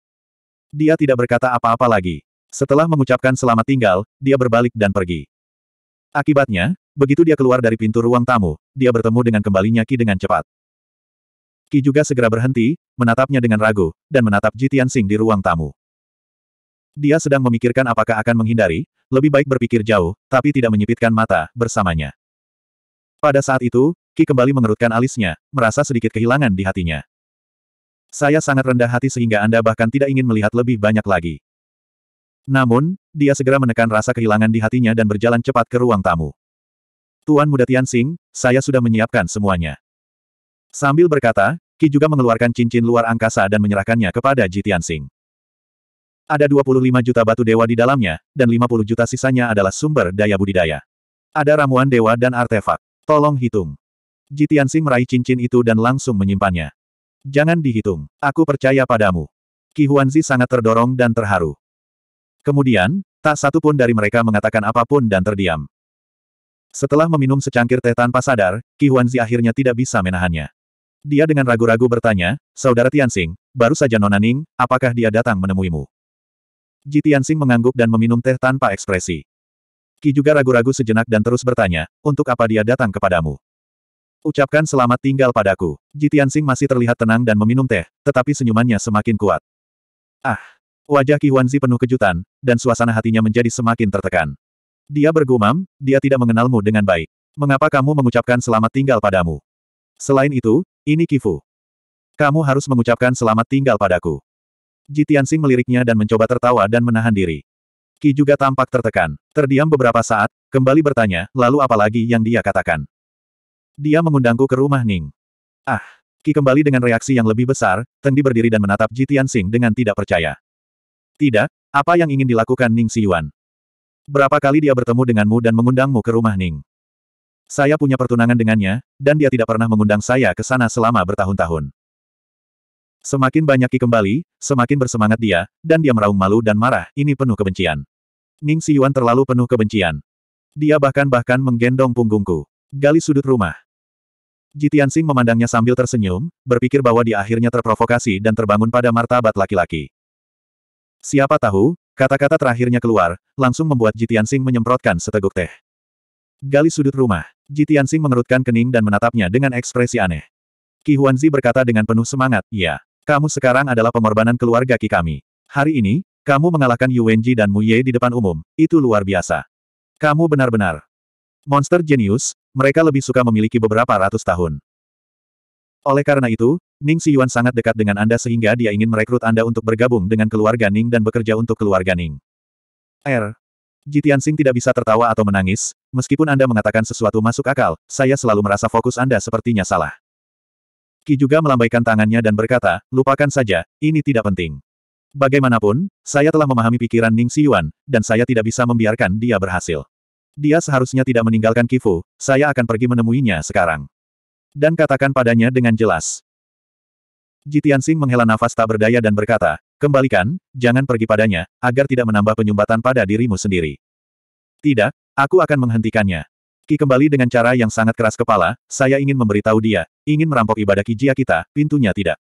Dia tidak berkata apa-apa lagi. Setelah mengucapkan selamat tinggal, dia berbalik dan pergi. Akibatnya, begitu dia keluar dari pintu ruang tamu, dia bertemu dengan kembalinya Ki dengan cepat. Ki juga segera berhenti, menatapnya dengan ragu, dan menatap Jitian Sing di ruang tamu. Dia sedang memikirkan apakah akan menghindari, lebih baik berpikir jauh, tapi tidak menyipitkan mata, bersamanya. Pada saat itu, Ki kembali mengerutkan alisnya, merasa sedikit kehilangan di hatinya. Saya sangat rendah hati sehingga Anda bahkan tidak ingin melihat lebih banyak lagi. Namun, dia segera menekan rasa kehilangan di hatinya dan berjalan cepat ke ruang tamu. Tuan Muda Tian saya sudah menyiapkan semuanya. Sambil berkata, Ki juga mengeluarkan cincin luar angkasa dan menyerahkannya kepada Ji Tianxing. Ada 25 juta batu dewa di dalamnya, dan 50 juta sisanya adalah sumber daya budidaya. Ada ramuan dewa dan artefak. Tolong hitung. Ji Tianxing meraih cincin itu dan langsung menyimpannya. Jangan dihitung. Aku percaya padamu. Ki Huanzi sangat terdorong dan terharu. Kemudian, tak satu pun dari mereka mengatakan apapun dan terdiam. Setelah meminum secangkir teh tanpa sadar, Qi Huanzi akhirnya tidak bisa menahannya. Dia dengan ragu-ragu bertanya, Saudara Tianxing, baru saja Nona Ning, apakah dia datang menemuimu? Ji Tianxing mengangguk dan meminum teh tanpa ekspresi. Ki juga ragu-ragu sejenak dan terus bertanya, untuk apa dia datang kepadamu? Ucapkan selamat tinggal padaku. Ji Tianxing masih terlihat tenang dan meminum teh, tetapi senyumannya semakin kuat. Ah, Wajah Ki Huanzi penuh kejutan, dan suasana hatinya menjadi semakin tertekan. Dia bergumam, dia tidak mengenalmu dengan baik. Mengapa kamu mengucapkan selamat tinggal padamu? Selain itu, ini Kifu. Kamu harus mengucapkan selamat tinggal padaku. Jitiansing meliriknya dan mencoba tertawa dan menahan diri. Ki juga tampak tertekan. Terdiam beberapa saat, kembali bertanya, lalu apa lagi yang dia katakan? Dia mengundangku ke rumah Ning. Ah, Ki kembali dengan reaksi yang lebih besar, Tengdi berdiri dan menatap Ji Tianxing dengan tidak percaya. Tidak, apa yang ingin dilakukan Ning Siyuan? Berapa kali dia bertemu denganmu dan mengundangmu ke rumah Ning? Saya punya pertunangan dengannya, dan dia tidak pernah mengundang saya ke sana selama bertahun-tahun. Semakin banyak kembali, semakin bersemangat dia, dan dia meraung malu dan marah, ini penuh kebencian. Ning Siyuan terlalu penuh kebencian. Dia bahkan-bahkan menggendong punggungku. Gali sudut rumah. Jitian Sing memandangnya sambil tersenyum, berpikir bahwa dia akhirnya terprovokasi dan terbangun pada martabat laki-laki. Siapa tahu, kata-kata terakhirnya keluar, langsung membuat Jitian Sing menyemprotkan seteguk teh. Gali sudut rumah. Jitian Sing mengerutkan kening dan menatapnya dengan ekspresi aneh. Ki Huanzi berkata dengan penuh semangat, Ya, kamu sekarang adalah pengorbanan keluarga Ki kami. Hari ini, kamu mengalahkan Yu dan Mu Ye di depan umum, itu luar biasa. Kamu benar-benar. Monster jenius, mereka lebih suka memiliki beberapa ratus tahun. Oleh karena itu, Ning Si Yuan sangat dekat dengan Anda sehingga dia ingin merekrut Anda untuk bergabung dengan keluarga Ning dan bekerja untuk keluarga Ning. R. Er. Sing tidak bisa tertawa atau menangis, meskipun Anda mengatakan sesuatu masuk akal, saya selalu merasa fokus Anda sepertinya salah. Ki juga melambaikan tangannya dan berkata, lupakan saja, ini tidak penting. Bagaimanapun, saya telah memahami pikiran Ning Si Yuan, dan saya tidak bisa membiarkan dia berhasil. Dia seharusnya tidak meninggalkan Kifu, saya akan pergi menemuinya sekarang. Dan katakan padanya dengan jelas, Jitian Sing menghela nafas tak berdaya dan berkata, kembalikan, jangan pergi padanya, agar tidak menambah penyumbatan pada dirimu sendiri. Tidak, aku akan menghentikannya. Ki kembali dengan cara yang sangat keras kepala, saya ingin memberitahu dia, ingin merampok ibadah Kijia kita, pintunya tidak.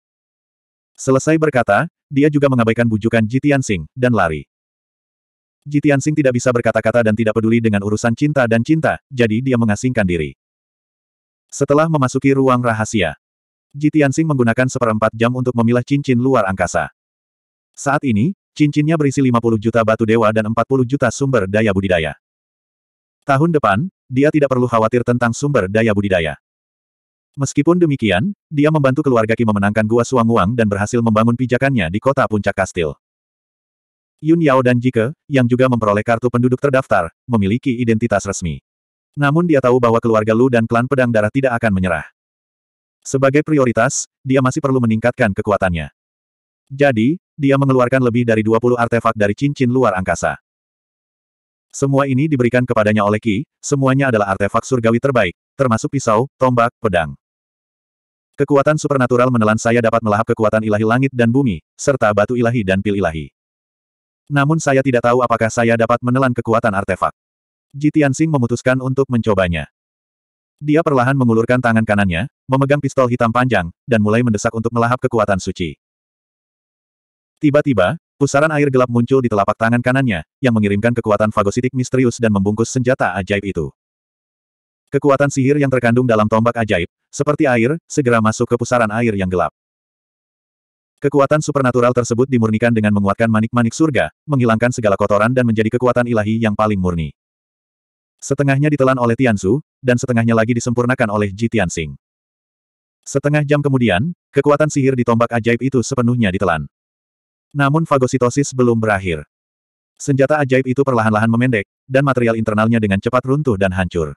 Selesai berkata, dia juga mengabaikan bujukan Jitian Sing, dan lari. Jitian Sing tidak bisa berkata-kata dan tidak peduli dengan urusan cinta dan cinta, jadi dia mengasingkan diri. Setelah memasuki ruang rahasia, Ji Tianxing menggunakan seperempat jam untuk memilah cincin luar angkasa. Saat ini, cincinnya berisi 50 juta batu dewa dan 40 juta sumber daya budidaya. Tahun depan, dia tidak perlu khawatir tentang sumber daya budidaya. Meskipun demikian, dia membantu keluarga Ki memenangkan Gua Suanguang dan berhasil membangun pijakannya di kota Puncak Kastil. Yun Yao dan Jike, yang juga memperoleh kartu penduduk terdaftar, memiliki identitas resmi. Namun dia tahu bahwa keluarga Lu dan klan pedang darah tidak akan menyerah. Sebagai prioritas, dia masih perlu meningkatkan kekuatannya. Jadi, dia mengeluarkan lebih dari 20 artefak dari cincin luar angkasa. Semua ini diberikan kepadanya oleh Ki, semuanya adalah artefak surgawi terbaik, termasuk pisau, tombak, pedang. Kekuatan supernatural menelan saya dapat melahap kekuatan ilahi langit dan bumi, serta batu ilahi dan pil ilahi. Namun saya tidak tahu apakah saya dapat menelan kekuatan artefak. Jitian Sing memutuskan untuk mencobanya. Dia perlahan mengulurkan tangan kanannya, memegang pistol hitam panjang, dan mulai mendesak untuk melahap kekuatan suci. Tiba-tiba, pusaran air gelap muncul di telapak tangan kanannya, yang mengirimkan kekuatan fagositik misterius dan membungkus senjata ajaib itu. Kekuatan sihir yang terkandung dalam tombak ajaib, seperti air, segera masuk ke pusaran air yang gelap. Kekuatan supernatural tersebut dimurnikan dengan menguatkan manik-manik surga, menghilangkan segala kotoran dan menjadi kekuatan ilahi yang paling murni. Setengahnya ditelan oleh Tianzu, dan setengahnya lagi disempurnakan oleh Ji Tianxing. Setengah jam kemudian, kekuatan sihir di tombak ajaib itu sepenuhnya ditelan. Namun fagositosis belum berakhir. Senjata ajaib itu perlahan-lahan memendek, dan material internalnya dengan cepat runtuh dan hancur.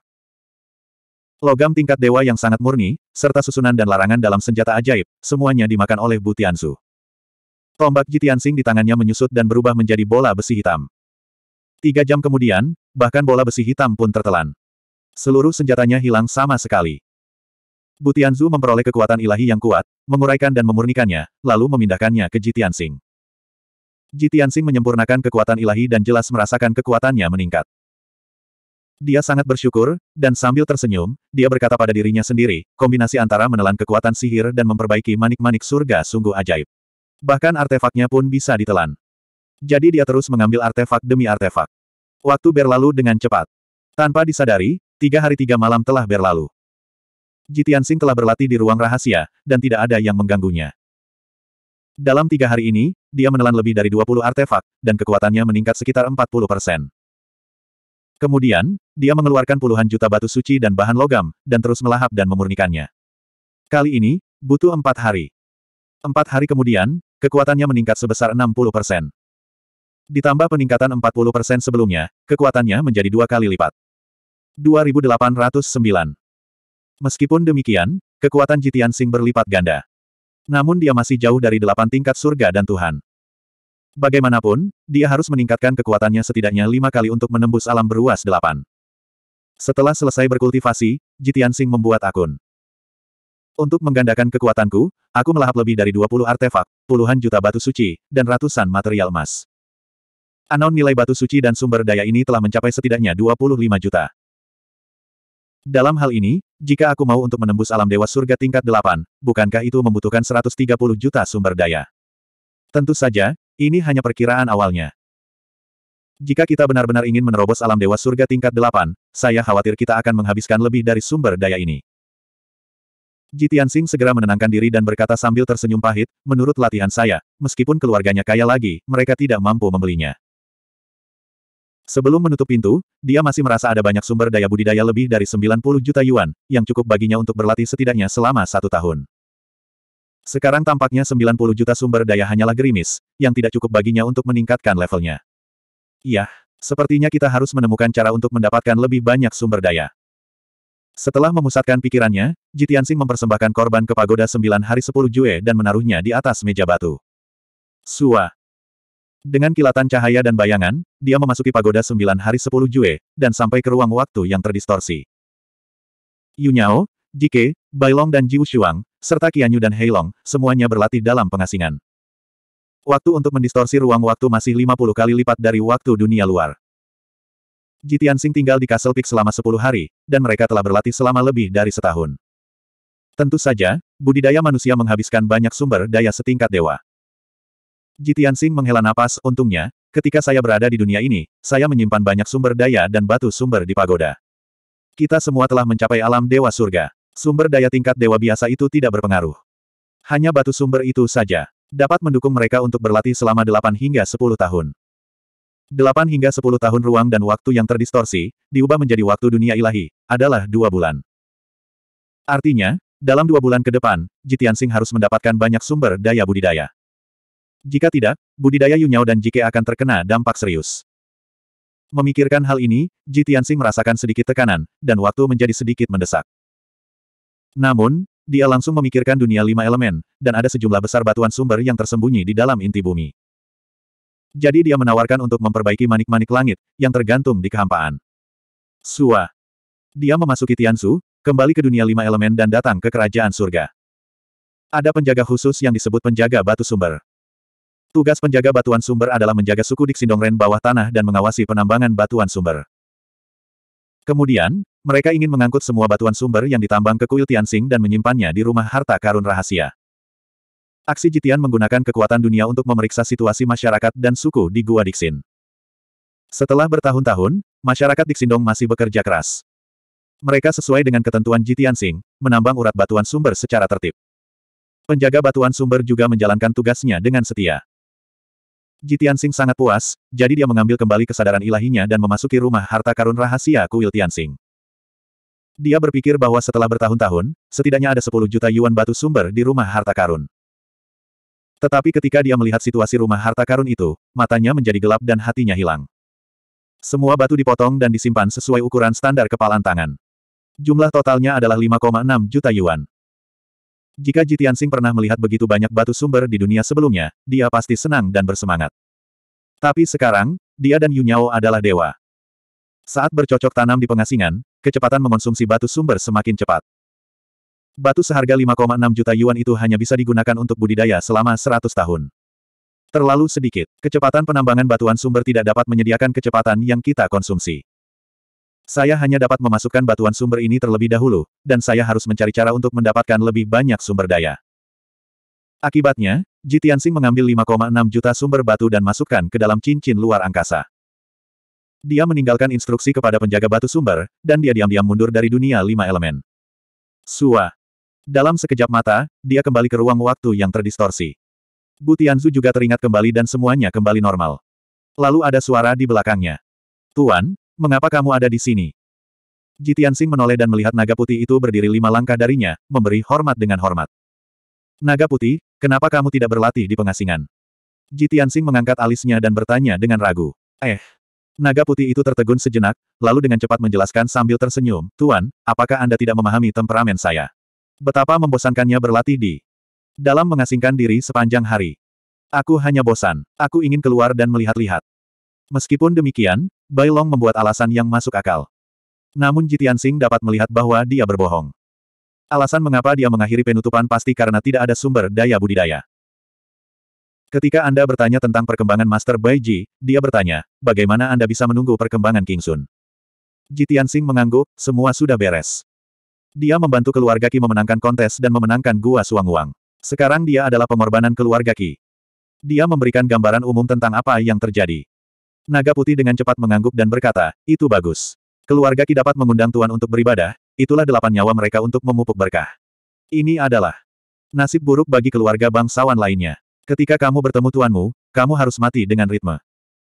Logam tingkat dewa yang sangat murni, serta susunan dan larangan dalam senjata ajaib, semuanya dimakan oleh Butiansu. Tombak Jitiansing di tangannya menyusut dan berubah menjadi bola besi hitam. Tiga jam kemudian, bahkan bola besi hitam pun tertelan. Seluruh senjatanya hilang sama sekali. Butianzu memperoleh kekuatan ilahi yang kuat, menguraikan dan memurnikannya, lalu memindahkannya ke Jitiansing. Jitiansing menyempurnakan kekuatan ilahi dan jelas merasakan kekuatannya meningkat. Dia sangat bersyukur, dan sambil tersenyum, dia berkata pada dirinya sendiri, kombinasi antara menelan kekuatan sihir dan memperbaiki manik-manik surga sungguh ajaib. Bahkan artefaknya pun bisa ditelan. Jadi dia terus mengambil artefak demi artefak. Waktu berlalu dengan cepat. Tanpa disadari, tiga hari tiga malam telah berlalu. Jitian Sing telah berlatih di ruang rahasia, dan tidak ada yang mengganggunya. Dalam tiga hari ini, dia menelan lebih dari 20 artefak, dan kekuatannya meningkat sekitar 40 persen. Kemudian, dia mengeluarkan puluhan juta batu suci dan bahan logam, dan terus melahap dan memurnikannya. Kali ini, butuh empat hari. Empat hari kemudian, kekuatannya meningkat sebesar 60 persen. Ditambah peningkatan 40 persen sebelumnya, kekuatannya menjadi dua kali lipat. 2809 Meskipun demikian, kekuatan Jitian Sing berlipat ganda. Namun dia masih jauh dari delapan tingkat surga dan Tuhan. Bagaimanapun, dia harus meningkatkan kekuatannya setidaknya lima kali untuk menembus alam beruas delapan. Setelah selesai berkultivasi, Jitian Sing membuat akun. Untuk menggandakan kekuatanku, aku melahap lebih dari 20 artefak, puluhan juta batu suci, dan ratusan material emas. Anon nilai batu suci dan sumber daya ini telah mencapai setidaknya 25 juta. Dalam hal ini, jika aku mau untuk menembus alam dewa surga tingkat 8, bukankah itu membutuhkan 130 juta sumber daya? Tentu saja, ini hanya perkiraan awalnya. Jika kita benar-benar ingin menerobos alam dewa surga tingkat 8, saya khawatir kita akan menghabiskan lebih dari sumber daya ini. Jitian Singh segera menenangkan diri dan berkata sambil tersenyum pahit, menurut latihan saya, meskipun keluarganya kaya lagi, mereka tidak mampu membelinya. Sebelum menutup pintu, dia masih merasa ada banyak sumber daya budidaya lebih dari 90 juta yuan, yang cukup baginya untuk berlatih setidaknya selama satu tahun. Sekarang tampaknya 90 juta sumber daya hanyalah gerimis, yang tidak cukup baginya untuk meningkatkan levelnya. Iya, sepertinya kita harus menemukan cara untuk mendapatkan lebih banyak sumber daya. Setelah memusatkan pikirannya, Jitiansing mempersembahkan korban ke pagoda 9 hari 10 Jue dan menaruhnya di atas meja batu. Suah. Dengan kilatan cahaya dan bayangan, dia memasuki pagoda sembilan hari sepuluh Jue, dan sampai ke ruang waktu yang terdistorsi. Yunyao, Jike, Bailong dan Jiu Shuang, serta Qianyu dan Heilong, semuanya berlatih dalam pengasingan. Waktu untuk mendistorsi ruang waktu masih 50 kali lipat dari waktu dunia luar. Jitian Sing tinggal di Castle Peak selama 10 hari, dan mereka telah berlatih selama lebih dari setahun. Tentu saja, budidaya manusia menghabiskan banyak sumber daya setingkat dewa. Jitian Sing menghela napas, untungnya, ketika saya berada di dunia ini, saya menyimpan banyak sumber daya dan batu sumber di pagoda. Kita semua telah mencapai alam dewa surga. Sumber daya tingkat dewa biasa itu tidak berpengaruh. Hanya batu sumber itu saja. Dapat mendukung mereka untuk berlatih selama 8 hingga 10 tahun. 8 hingga 10 tahun ruang dan waktu yang terdistorsi, diubah menjadi waktu dunia ilahi, adalah dua bulan. Artinya, dalam dua bulan ke depan, Jitian Sing harus mendapatkan banyak sumber daya budidaya. Jika tidak, budidaya Yunyao dan Jike akan terkena dampak serius. Memikirkan hal ini, Ji Tianxing merasakan sedikit tekanan, dan waktu menjadi sedikit mendesak. Namun, dia langsung memikirkan dunia lima elemen, dan ada sejumlah besar batuan sumber yang tersembunyi di dalam inti bumi. Jadi dia menawarkan untuk memperbaiki manik-manik langit, yang tergantung di kehampaan. Sua. Dia memasuki Tianzu, kembali ke dunia lima elemen dan datang ke kerajaan surga. Ada penjaga khusus yang disebut penjaga batu sumber. Tugas penjaga batuan sumber adalah menjaga suku Diksindongren bawah tanah dan mengawasi penambangan batuan sumber. Kemudian, mereka ingin mengangkut semua batuan sumber yang ditambang ke kuil Tianxing dan menyimpannya di rumah harta karun rahasia. Aksi Jitian menggunakan kekuatan dunia untuk memeriksa situasi masyarakat dan suku di Gua Diksin. Setelah bertahun-tahun, masyarakat Diksindong masih bekerja keras. Mereka sesuai dengan ketentuan Jitian Sing, menambang urat batuan sumber secara tertib. Penjaga batuan sumber juga menjalankan tugasnya dengan setia. Jitian Sing sangat puas, jadi dia mengambil kembali kesadaran ilahinya dan memasuki rumah harta karun rahasia kuil Tianxing. Dia berpikir bahwa setelah bertahun-tahun, setidaknya ada 10 juta yuan batu sumber di rumah harta karun. Tetapi ketika dia melihat situasi rumah harta karun itu, matanya menjadi gelap dan hatinya hilang. Semua batu dipotong dan disimpan sesuai ukuran standar kepalan tangan. Jumlah totalnya adalah 5,6 juta yuan. Jika Jitian Sing pernah melihat begitu banyak batu sumber di dunia sebelumnya, dia pasti senang dan bersemangat. Tapi sekarang, dia dan Yunyao adalah dewa. Saat bercocok tanam di pengasingan, kecepatan mengonsumsi batu sumber semakin cepat. Batu seharga 5,6 juta yuan itu hanya bisa digunakan untuk budidaya selama 100 tahun. Terlalu sedikit, kecepatan penambangan batuan sumber tidak dapat menyediakan kecepatan yang kita konsumsi. Saya hanya dapat memasukkan batuan sumber ini terlebih dahulu, dan saya harus mencari cara untuk mendapatkan lebih banyak sumber daya. Akibatnya, Jitiansing mengambil 5,6 juta sumber batu dan masukkan ke dalam cincin luar angkasa. Dia meninggalkan instruksi kepada penjaga batu sumber, dan dia diam-diam mundur dari dunia lima elemen. Sua. Dalam sekejap mata, dia kembali ke ruang waktu yang terdistorsi. Butianzu juga teringat kembali dan semuanya kembali normal. Lalu ada suara di belakangnya. Tuan, Mengapa kamu ada di sini? Jitiansing menoleh dan melihat naga putih itu berdiri lima langkah darinya, memberi hormat dengan hormat. Naga putih, kenapa kamu tidak berlatih di pengasingan? Jitiansing mengangkat alisnya dan bertanya dengan ragu. Eh. Naga putih itu tertegun sejenak, lalu dengan cepat menjelaskan sambil tersenyum, Tuan, apakah Anda tidak memahami temperamen saya? Betapa membosankannya berlatih di dalam mengasingkan diri sepanjang hari. Aku hanya bosan. Aku ingin keluar dan melihat-lihat. Meskipun demikian, Bai Long membuat alasan yang masuk akal. Namun Jitian Sing dapat melihat bahwa dia berbohong. Alasan mengapa dia mengakhiri penutupan pasti karena tidak ada sumber daya budidaya. Ketika Anda bertanya tentang perkembangan Master Bai Ji, dia bertanya, bagaimana Anda bisa menunggu perkembangan King Sun? Jitian Sing mengangguk, semua sudah beres. Dia membantu keluarga Qi memenangkan kontes dan memenangkan Gua Suang Wang. Sekarang dia adalah pengorbanan keluarga Qi. Dia memberikan gambaran umum tentang apa yang terjadi. Naga putih dengan cepat mengangguk dan berkata, itu bagus. Keluarga Ki dapat mengundang Tuan untuk beribadah, itulah delapan nyawa mereka untuk memupuk berkah. Ini adalah nasib buruk bagi keluarga bangsawan lainnya. Ketika kamu bertemu tuanmu, kamu harus mati dengan ritme.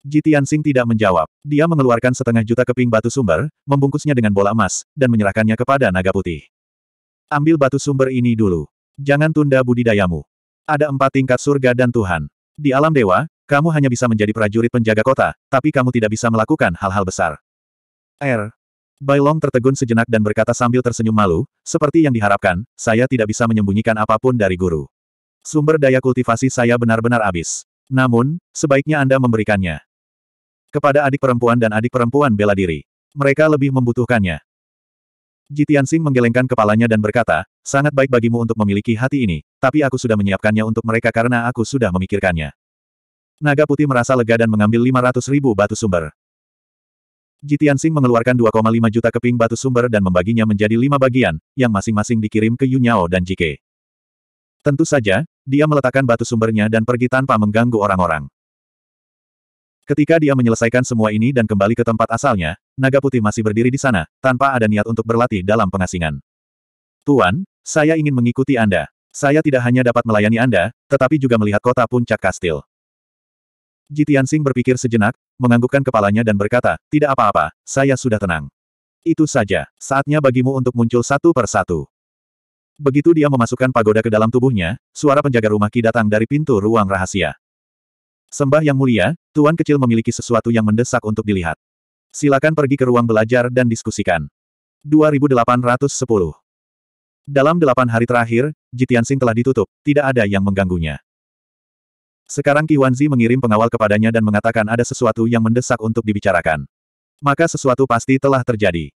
Jitian Singh tidak menjawab. Dia mengeluarkan setengah juta keping batu sumber, membungkusnya dengan bola emas, dan menyerahkannya kepada naga putih. Ambil batu sumber ini dulu. Jangan tunda budidayamu. Ada empat tingkat surga dan Tuhan. Di alam dewa, kamu hanya bisa menjadi prajurit penjaga kota, tapi kamu tidak bisa melakukan hal-hal besar. R. Bailong tertegun sejenak dan berkata sambil tersenyum malu, seperti yang diharapkan, saya tidak bisa menyembunyikan apapun dari guru. Sumber daya kultivasi saya benar-benar habis. Namun, sebaiknya Anda memberikannya. Kepada adik perempuan dan adik perempuan bela diri. Mereka lebih membutuhkannya. Jitian Sing menggelengkan kepalanya dan berkata, sangat baik bagimu untuk memiliki hati ini, tapi aku sudah menyiapkannya untuk mereka karena aku sudah memikirkannya. Naga putih merasa lega dan mengambil 500 ribu batu sumber. Jitian Sing mengeluarkan 2,5 juta keping batu sumber dan membaginya menjadi lima bagian, yang masing-masing dikirim ke Yunyao dan Jike. Tentu saja, dia meletakkan batu sumbernya dan pergi tanpa mengganggu orang-orang. Ketika dia menyelesaikan semua ini dan kembali ke tempat asalnya, naga putih masih berdiri di sana, tanpa ada niat untuk berlatih dalam pengasingan. Tuan, saya ingin mengikuti Anda. Saya tidak hanya dapat melayani Anda, tetapi juga melihat kota puncak kastil. Ji Tianxing berpikir sejenak, menganggukkan kepalanya dan berkata, tidak apa-apa, saya sudah tenang. Itu saja, saatnya bagimu untuk muncul satu per satu. Begitu dia memasukkan pagoda ke dalam tubuhnya, suara penjaga rumah Ki datang dari pintu ruang rahasia. Sembah yang mulia, Tuan kecil memiliki sesuatu yang mendesak untuk dilihat. Silakan pergi ke ruang belajar dan diskusikan. 2810 Dalam delapan hari terakhir, Jitiansing telah ditutup, tidak ada yang mengganggunya. Sekarang Wanzi mengirim pengawal kepadanya dan mengatakan ada sesuatu yang mendesak untuk dibicarakan. Maka sesuatu pasti telah terjadi.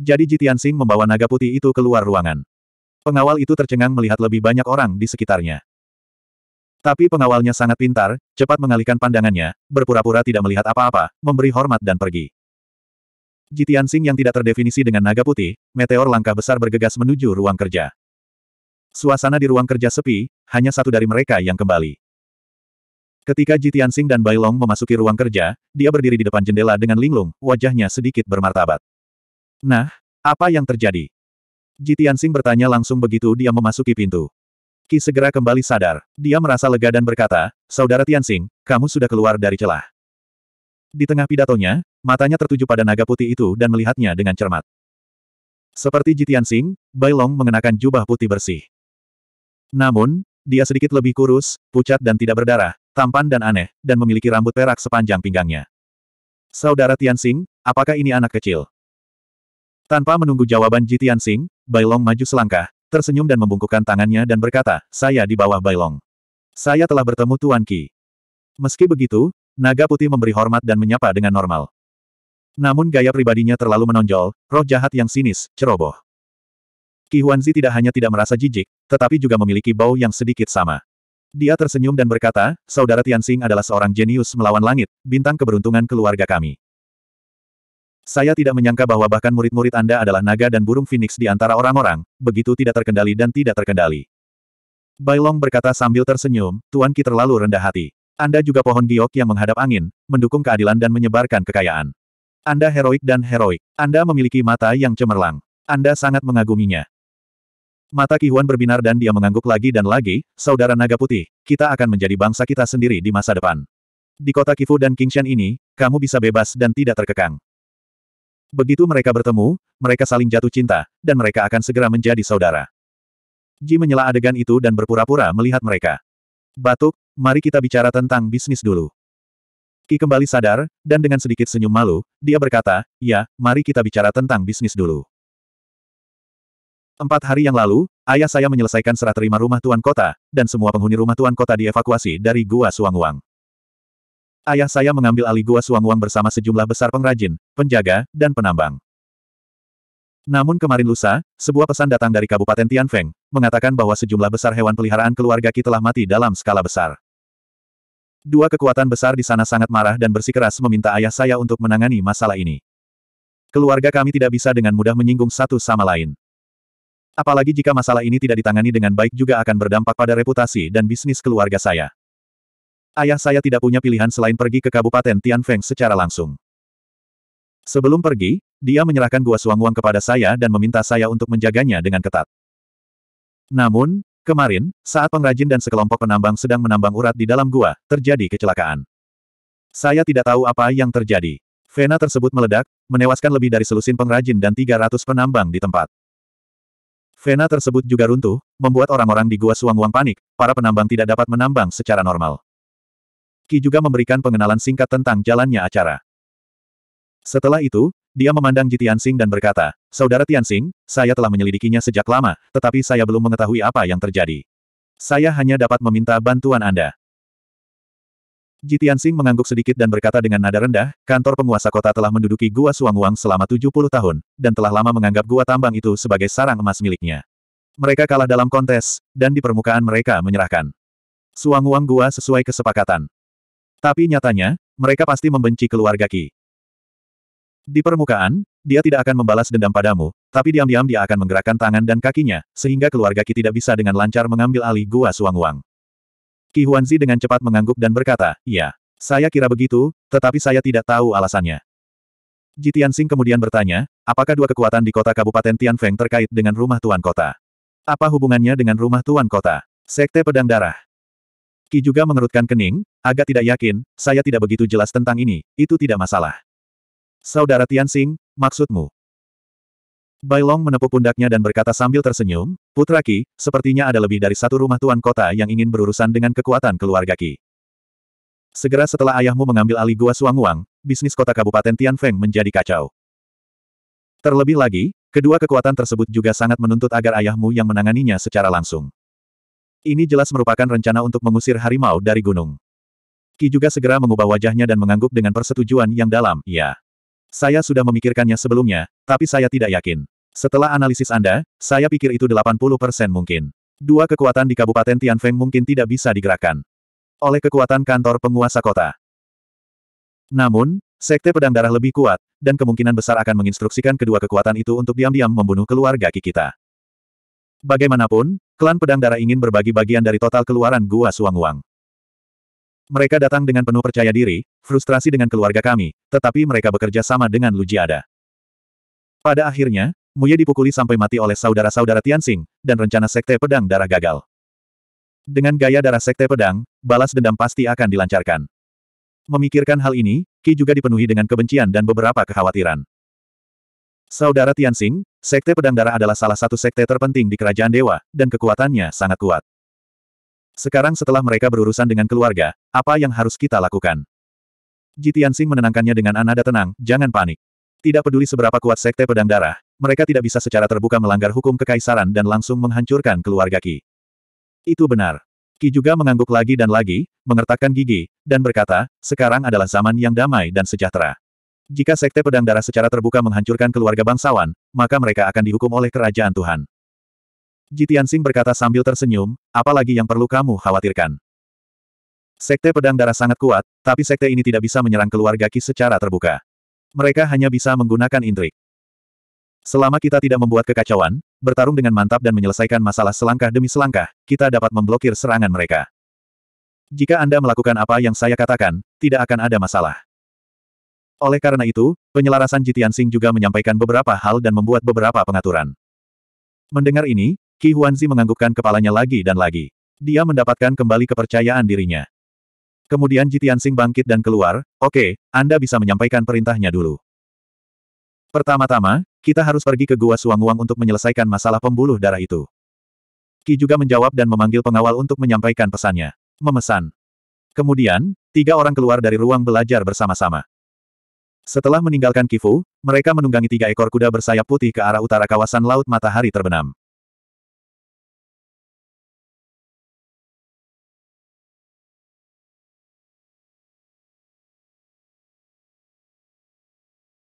Jadi Jitian Sing membawa naga putih itu keluar ruangan. Pengawal itu tercengang melihat lebih banyak orang di sekitarnya. Tapi pengawalnya sangat pintar, cepat mengalihkan pandangannya, berpura-pura tidak melihat apa-apa, memberi hormat dan pergi. Jitian Sing yang tidak terdefinisi dengan naga putih, meteor langkah besar bergegas menuju ruang kerja. Suasana di ruang kerja sepi, hanya satu dari mereka yang kembali. Ketika Ji Tianxing dan Bai Long memasuki ruang kerja, dia berdiri di depan jendela dengan linglung, wajahnya sedikit bermartabat. Nah, apa yang terjadi? Ji Tianxing bertanya langsung begitu dia memasuki pintu. Ki segera kembali sadar. Dia merasa lega dan berkata, Saudara Tianxing, kamu sudah keluar dari celah. Di tengah pidatonya, matanya tertuju pada naga putih itu dan melihatnya dengan cermat. Seperti Ji Tianxing, Bai Long mengenakan jubah putih bersih. Namun, dia sedikit lebih kurus, pucat dan tidak berdarah, tampan dan aneh, dan memiliki rambut perak sepanjang pinggangnya. Saudara Tianxing, apakah ini anak kecil? Tanpa menunggu jawaban Ji Tianxing, Bailong maju selangkah, tersenyum dan membungkukkan tangannya dan berkata, saya di bawah Bailong. Saya telah bertemu Tuan Ki. Meski begitu, naga putih memberi hormat dan menyapa dengan normal. Namun gaya pribadinya terlalu menonjol, roh jahat yang sinis, ceroboh. Ki Huanzi tidak hanya tidak merasa jijik, tetapi juga memiliki bau yang sedikit sama. Dia tersenyum dan berkata, Saudara Tianxing adalah seorang jenius melawan langit, bintang keberuntungan keluarga kami. Saya tidak menyangka bahwa bahkan murid-murid Anda adalah naga dan burung phoenix di antara orang-orang, begitu tidak terkendali dan tidak terkendali. Bailong berkata sambil tersenyum, Tuan Ki terlalu rendah hati. Anda juga pohon giok yang menghadap angin, mendukung keadilan dan menyebarkan kekayaan. Anda heroik dan heroik. Anda memiliki mata yang cemerlang. Anda sangat mengaguminya. Mata Ki Huan berbinar dan dia mengangguk lagi dan lagi, saudara naga putih, kita akan menjadi bangsa kita sendiri di masa depan. Di kota Kifu dan Kingshan ini, kamu bisa bebas dan tidak terkekang. Begitu mereka bertemu, mereka saling jatuh cinta, dan mereka akan segera menjadi saudara. Ji menyela adegan itu dan berpura-pura melihat mereka. Batuk, mari kita bicara tentang bisnis dulu. Ki kembali sadar, dan dengan sedikit senyum malu, dia berkata, ya, mari kita bicara tentang bisnis dulu. Empat hari yang lalu, ayah saya menyelesaikan serah terima rumah tuan kota, dan semua penghuni rumah tuan kota dievakuasi dari Gua Suangwang. Ayah saya mengambil alih Gua Suangwang bersama sejumlah besar pengrajin, penjaga, dan penambang. Namun kemarin lusa, sebuah pesan datang dari Kabupaten Tianfeng, mengatakan bahwa sejumlah besar hewan peliharaan keluarga Ki telah mati dalam skala besar. Dua kekuatan besar di sana sangat marah dan bersikeras meminta ayah saya untuk menangani masalah ini. Keluarga kami tidak bisa dengan mudah menyinggung satu sama lain. Apalagi jika masalah ini tidak ditangani dengan baik juga akan berdampak pada reputasi dan bisnis keluarga saya. Ayah saya tidak punya pilihan selain pergi ke Kabupaten Tianfeng secara langsung. Sebelum pergi, dia menyerahkan gua suanguang kepada saya dan meminta saya untuk menjaganya dengan ketat. Namun, kemarin, saat pengrajin dan sekelompok penambang sedang menambang urat di dalam gua, terjadi kecelakaan. Saya tidak tahu apa yang terjadi. Vena tersebut meledak, menewaskan lebih dari selusin pengrajin dan 300 penambang di tempat. Vena tersebut juga runtuh, membuat orang-orang di Gua Suang Wang panik, para penambang tidak dapat menambang secara normal. Ki juga memberikan pengenalan singkat tentang jalannya acara. Setelah itu, dia memandang Ji Tianxing dan berkata, Saudara Tianxing, saya telah menyelidikinya sejak lama, tetapi saya belum mengetahui apa yang terjadi. Saya hanya dapat meminta bantuan Anda. Jitian Tianxing mengangguk sedikit dan berkata dengan nada rendah, kantor penguasa kota telah menduduki Gua suang Suangwang selama 70 tahun, dan telah lama menganggap gua tambang itu sebagai sarang emas miliknya. Mereka kalah dalam kontes, dan di permukaan mereka menyerahkan. suang Suangwang Gua sesuai kesepakatan. Tapi nyatanya, mereka pasti membenci keluarga Ki. Di permukaan, dia tidak akan membalas dendam padamu, tapi diam-diam dia akan menggerakkan tangan dan kakinya, sehingga keluarga Ki tidak bisa dengan lancar mengambil alih Gua suang Suangwang. Ki Huanzi dengan cepat mengangguk dan berkata, ya. Saya kira begitu, tetapi saya tidak tahu alasannya. Ji Tianxing kemudian bertanya, apakah dua kekuatan di kota Kabupaten Tianfeng terkait dengan rumah tuan kota? Apa hubungannya dengan rumah tuan kota? Sekte Pedang Darah. Ki juga mengerutkan kening, agak tidak yakin, saya tidak begitu jelas tentang ini, itu tidak masalah. Saudara Tianxing, maksudmu? Bai Long menepuk pundaknya dan berkata sambil tersenyum, Putra Ki, sepertinya ada lebih dari satu rumah tuan kota yang ingin berurusan dengan kekuatan keluarga Ki. Segera setelah ayahmu mengambil alih Gua suang Suanguang, bisnis kota Kabupaten Tianfeng menjadi kacau. Terlebih lagi, kedua kekuatan tersebut juga sangat menuntut agar ayahmu yang menanganinya secara langsung. Ini jelas merupakan rencana untuk mengusir harimau dari gunung. Ki juga segera mengubah wajahnya dan mengangguk dengan persetujuan yang dalam, ya. Saya sudah memikirkannya sebelumnya, tapi saya tidak yakin. Setelah analisis Anda, saya pikir itu 80% mungkin. Dua kekuatan di Kabupaten Tianfeng mungkin tidak bisa digerakkan. Oleh kekuatan kantor penguasa kota. Namun, sekte pedang darah lebih kuat, dan kemungkinan besar akan menginstruksikan kedua kekuatan itu untuk diam-diam membunuh keluarga kita. Bagaimanapun, klan pedang darah ingin berbagi bagian dari total keluaran Gua Suang-Wang. Mereka datang dengan penuh percaya diri, frustrasi dengan keluarga kami, tetapi mereka bekerja sama dengan Lujiada. Pada akhirnya, Muye dipukuli sampai mati oleh saudara-saudara Tianxing, dan rencana Sekte Pedang Darah gagal. Dengan gaya darah Sekte Pedang, balas dendam pasti akan dilancarkan. Memikirkan hal ini, Ki juga dipenuhi dengan kebencian dan beberapa kekhawatiran. Saudara Tianxing, Sekte Pedang Darah adalah salah satu sekte terpenting di Kerajaan Dewa, dan kekuatannya sangat kuat. Sekarang setelah mereka berurusan dengan keluarga, apa yang harus kita lakukan? Ji Tianxing menenangkannya dengan anada tenang, jangan panik. Tidak peduli seberapa kuat sekte pedang darah, mereka tidak bisa secara terbuka melanggar hukum kekaisaran dan langsung menghancurkan keluarga Ki. Itu benar. Ki juga mengangguk lagi dan lagi, mengertakkan gigi, dan berkata, sekarang adalah zaman yang damai dan sejahtera. Jika Sekte Pedang Darah secara terbuka menghancurkan keluarga bangsawan, maka mereka akan dihukum oleh kerajaan Tuhan. Jitian Sing berkata sambil tersenyum, apalagi yang perlu kamu khawatirkan. Sekte Pedang Darah sangat kuat, tapi sekte ini tidak bisa menyerang keluarga Ki secara terbuka. Mereka hanya bisa menggunakan intrik. Selama kita tidak membuat kekacauan, bertarung dengan mantap dan menyelesaikan masalah selangkah demi selangkah, kita dapat memblokir serangan mereka. Jika Anda melakukan apa yang saya katakan, tidak akan ada masalah. Oleh karena itu, penyelarasan Jitian Sing juga menyampaikan beberapa hal dan membuat beberapa pengaturan. Mendengar ini, Qi Huanzi menganggukkan kepalanya lagi dan lagi. Dia mendapatkan kembali kepercayaan dirinya. Kemudian Jitian Sing bangkit dan keluar, oke, okay, Anda bisa menyampaikan perintahnya dulu. Pertama-tama, kita harus pergi ke Gua suang Suanguang untuk menyelesaikan masalah pembuluh darah itu. Ki juga menjawab dan memanggil pengawal untuk menyampaikan pesannya. Memesan. Kemudian, tiga orang keluar dari ruang belajar bersama-sama. Setelah meninggalkan Kifu, mereka menunggangi tiga ekor kuda bersayap putih ke arah utara kawasan Laut Matahari Terbenam.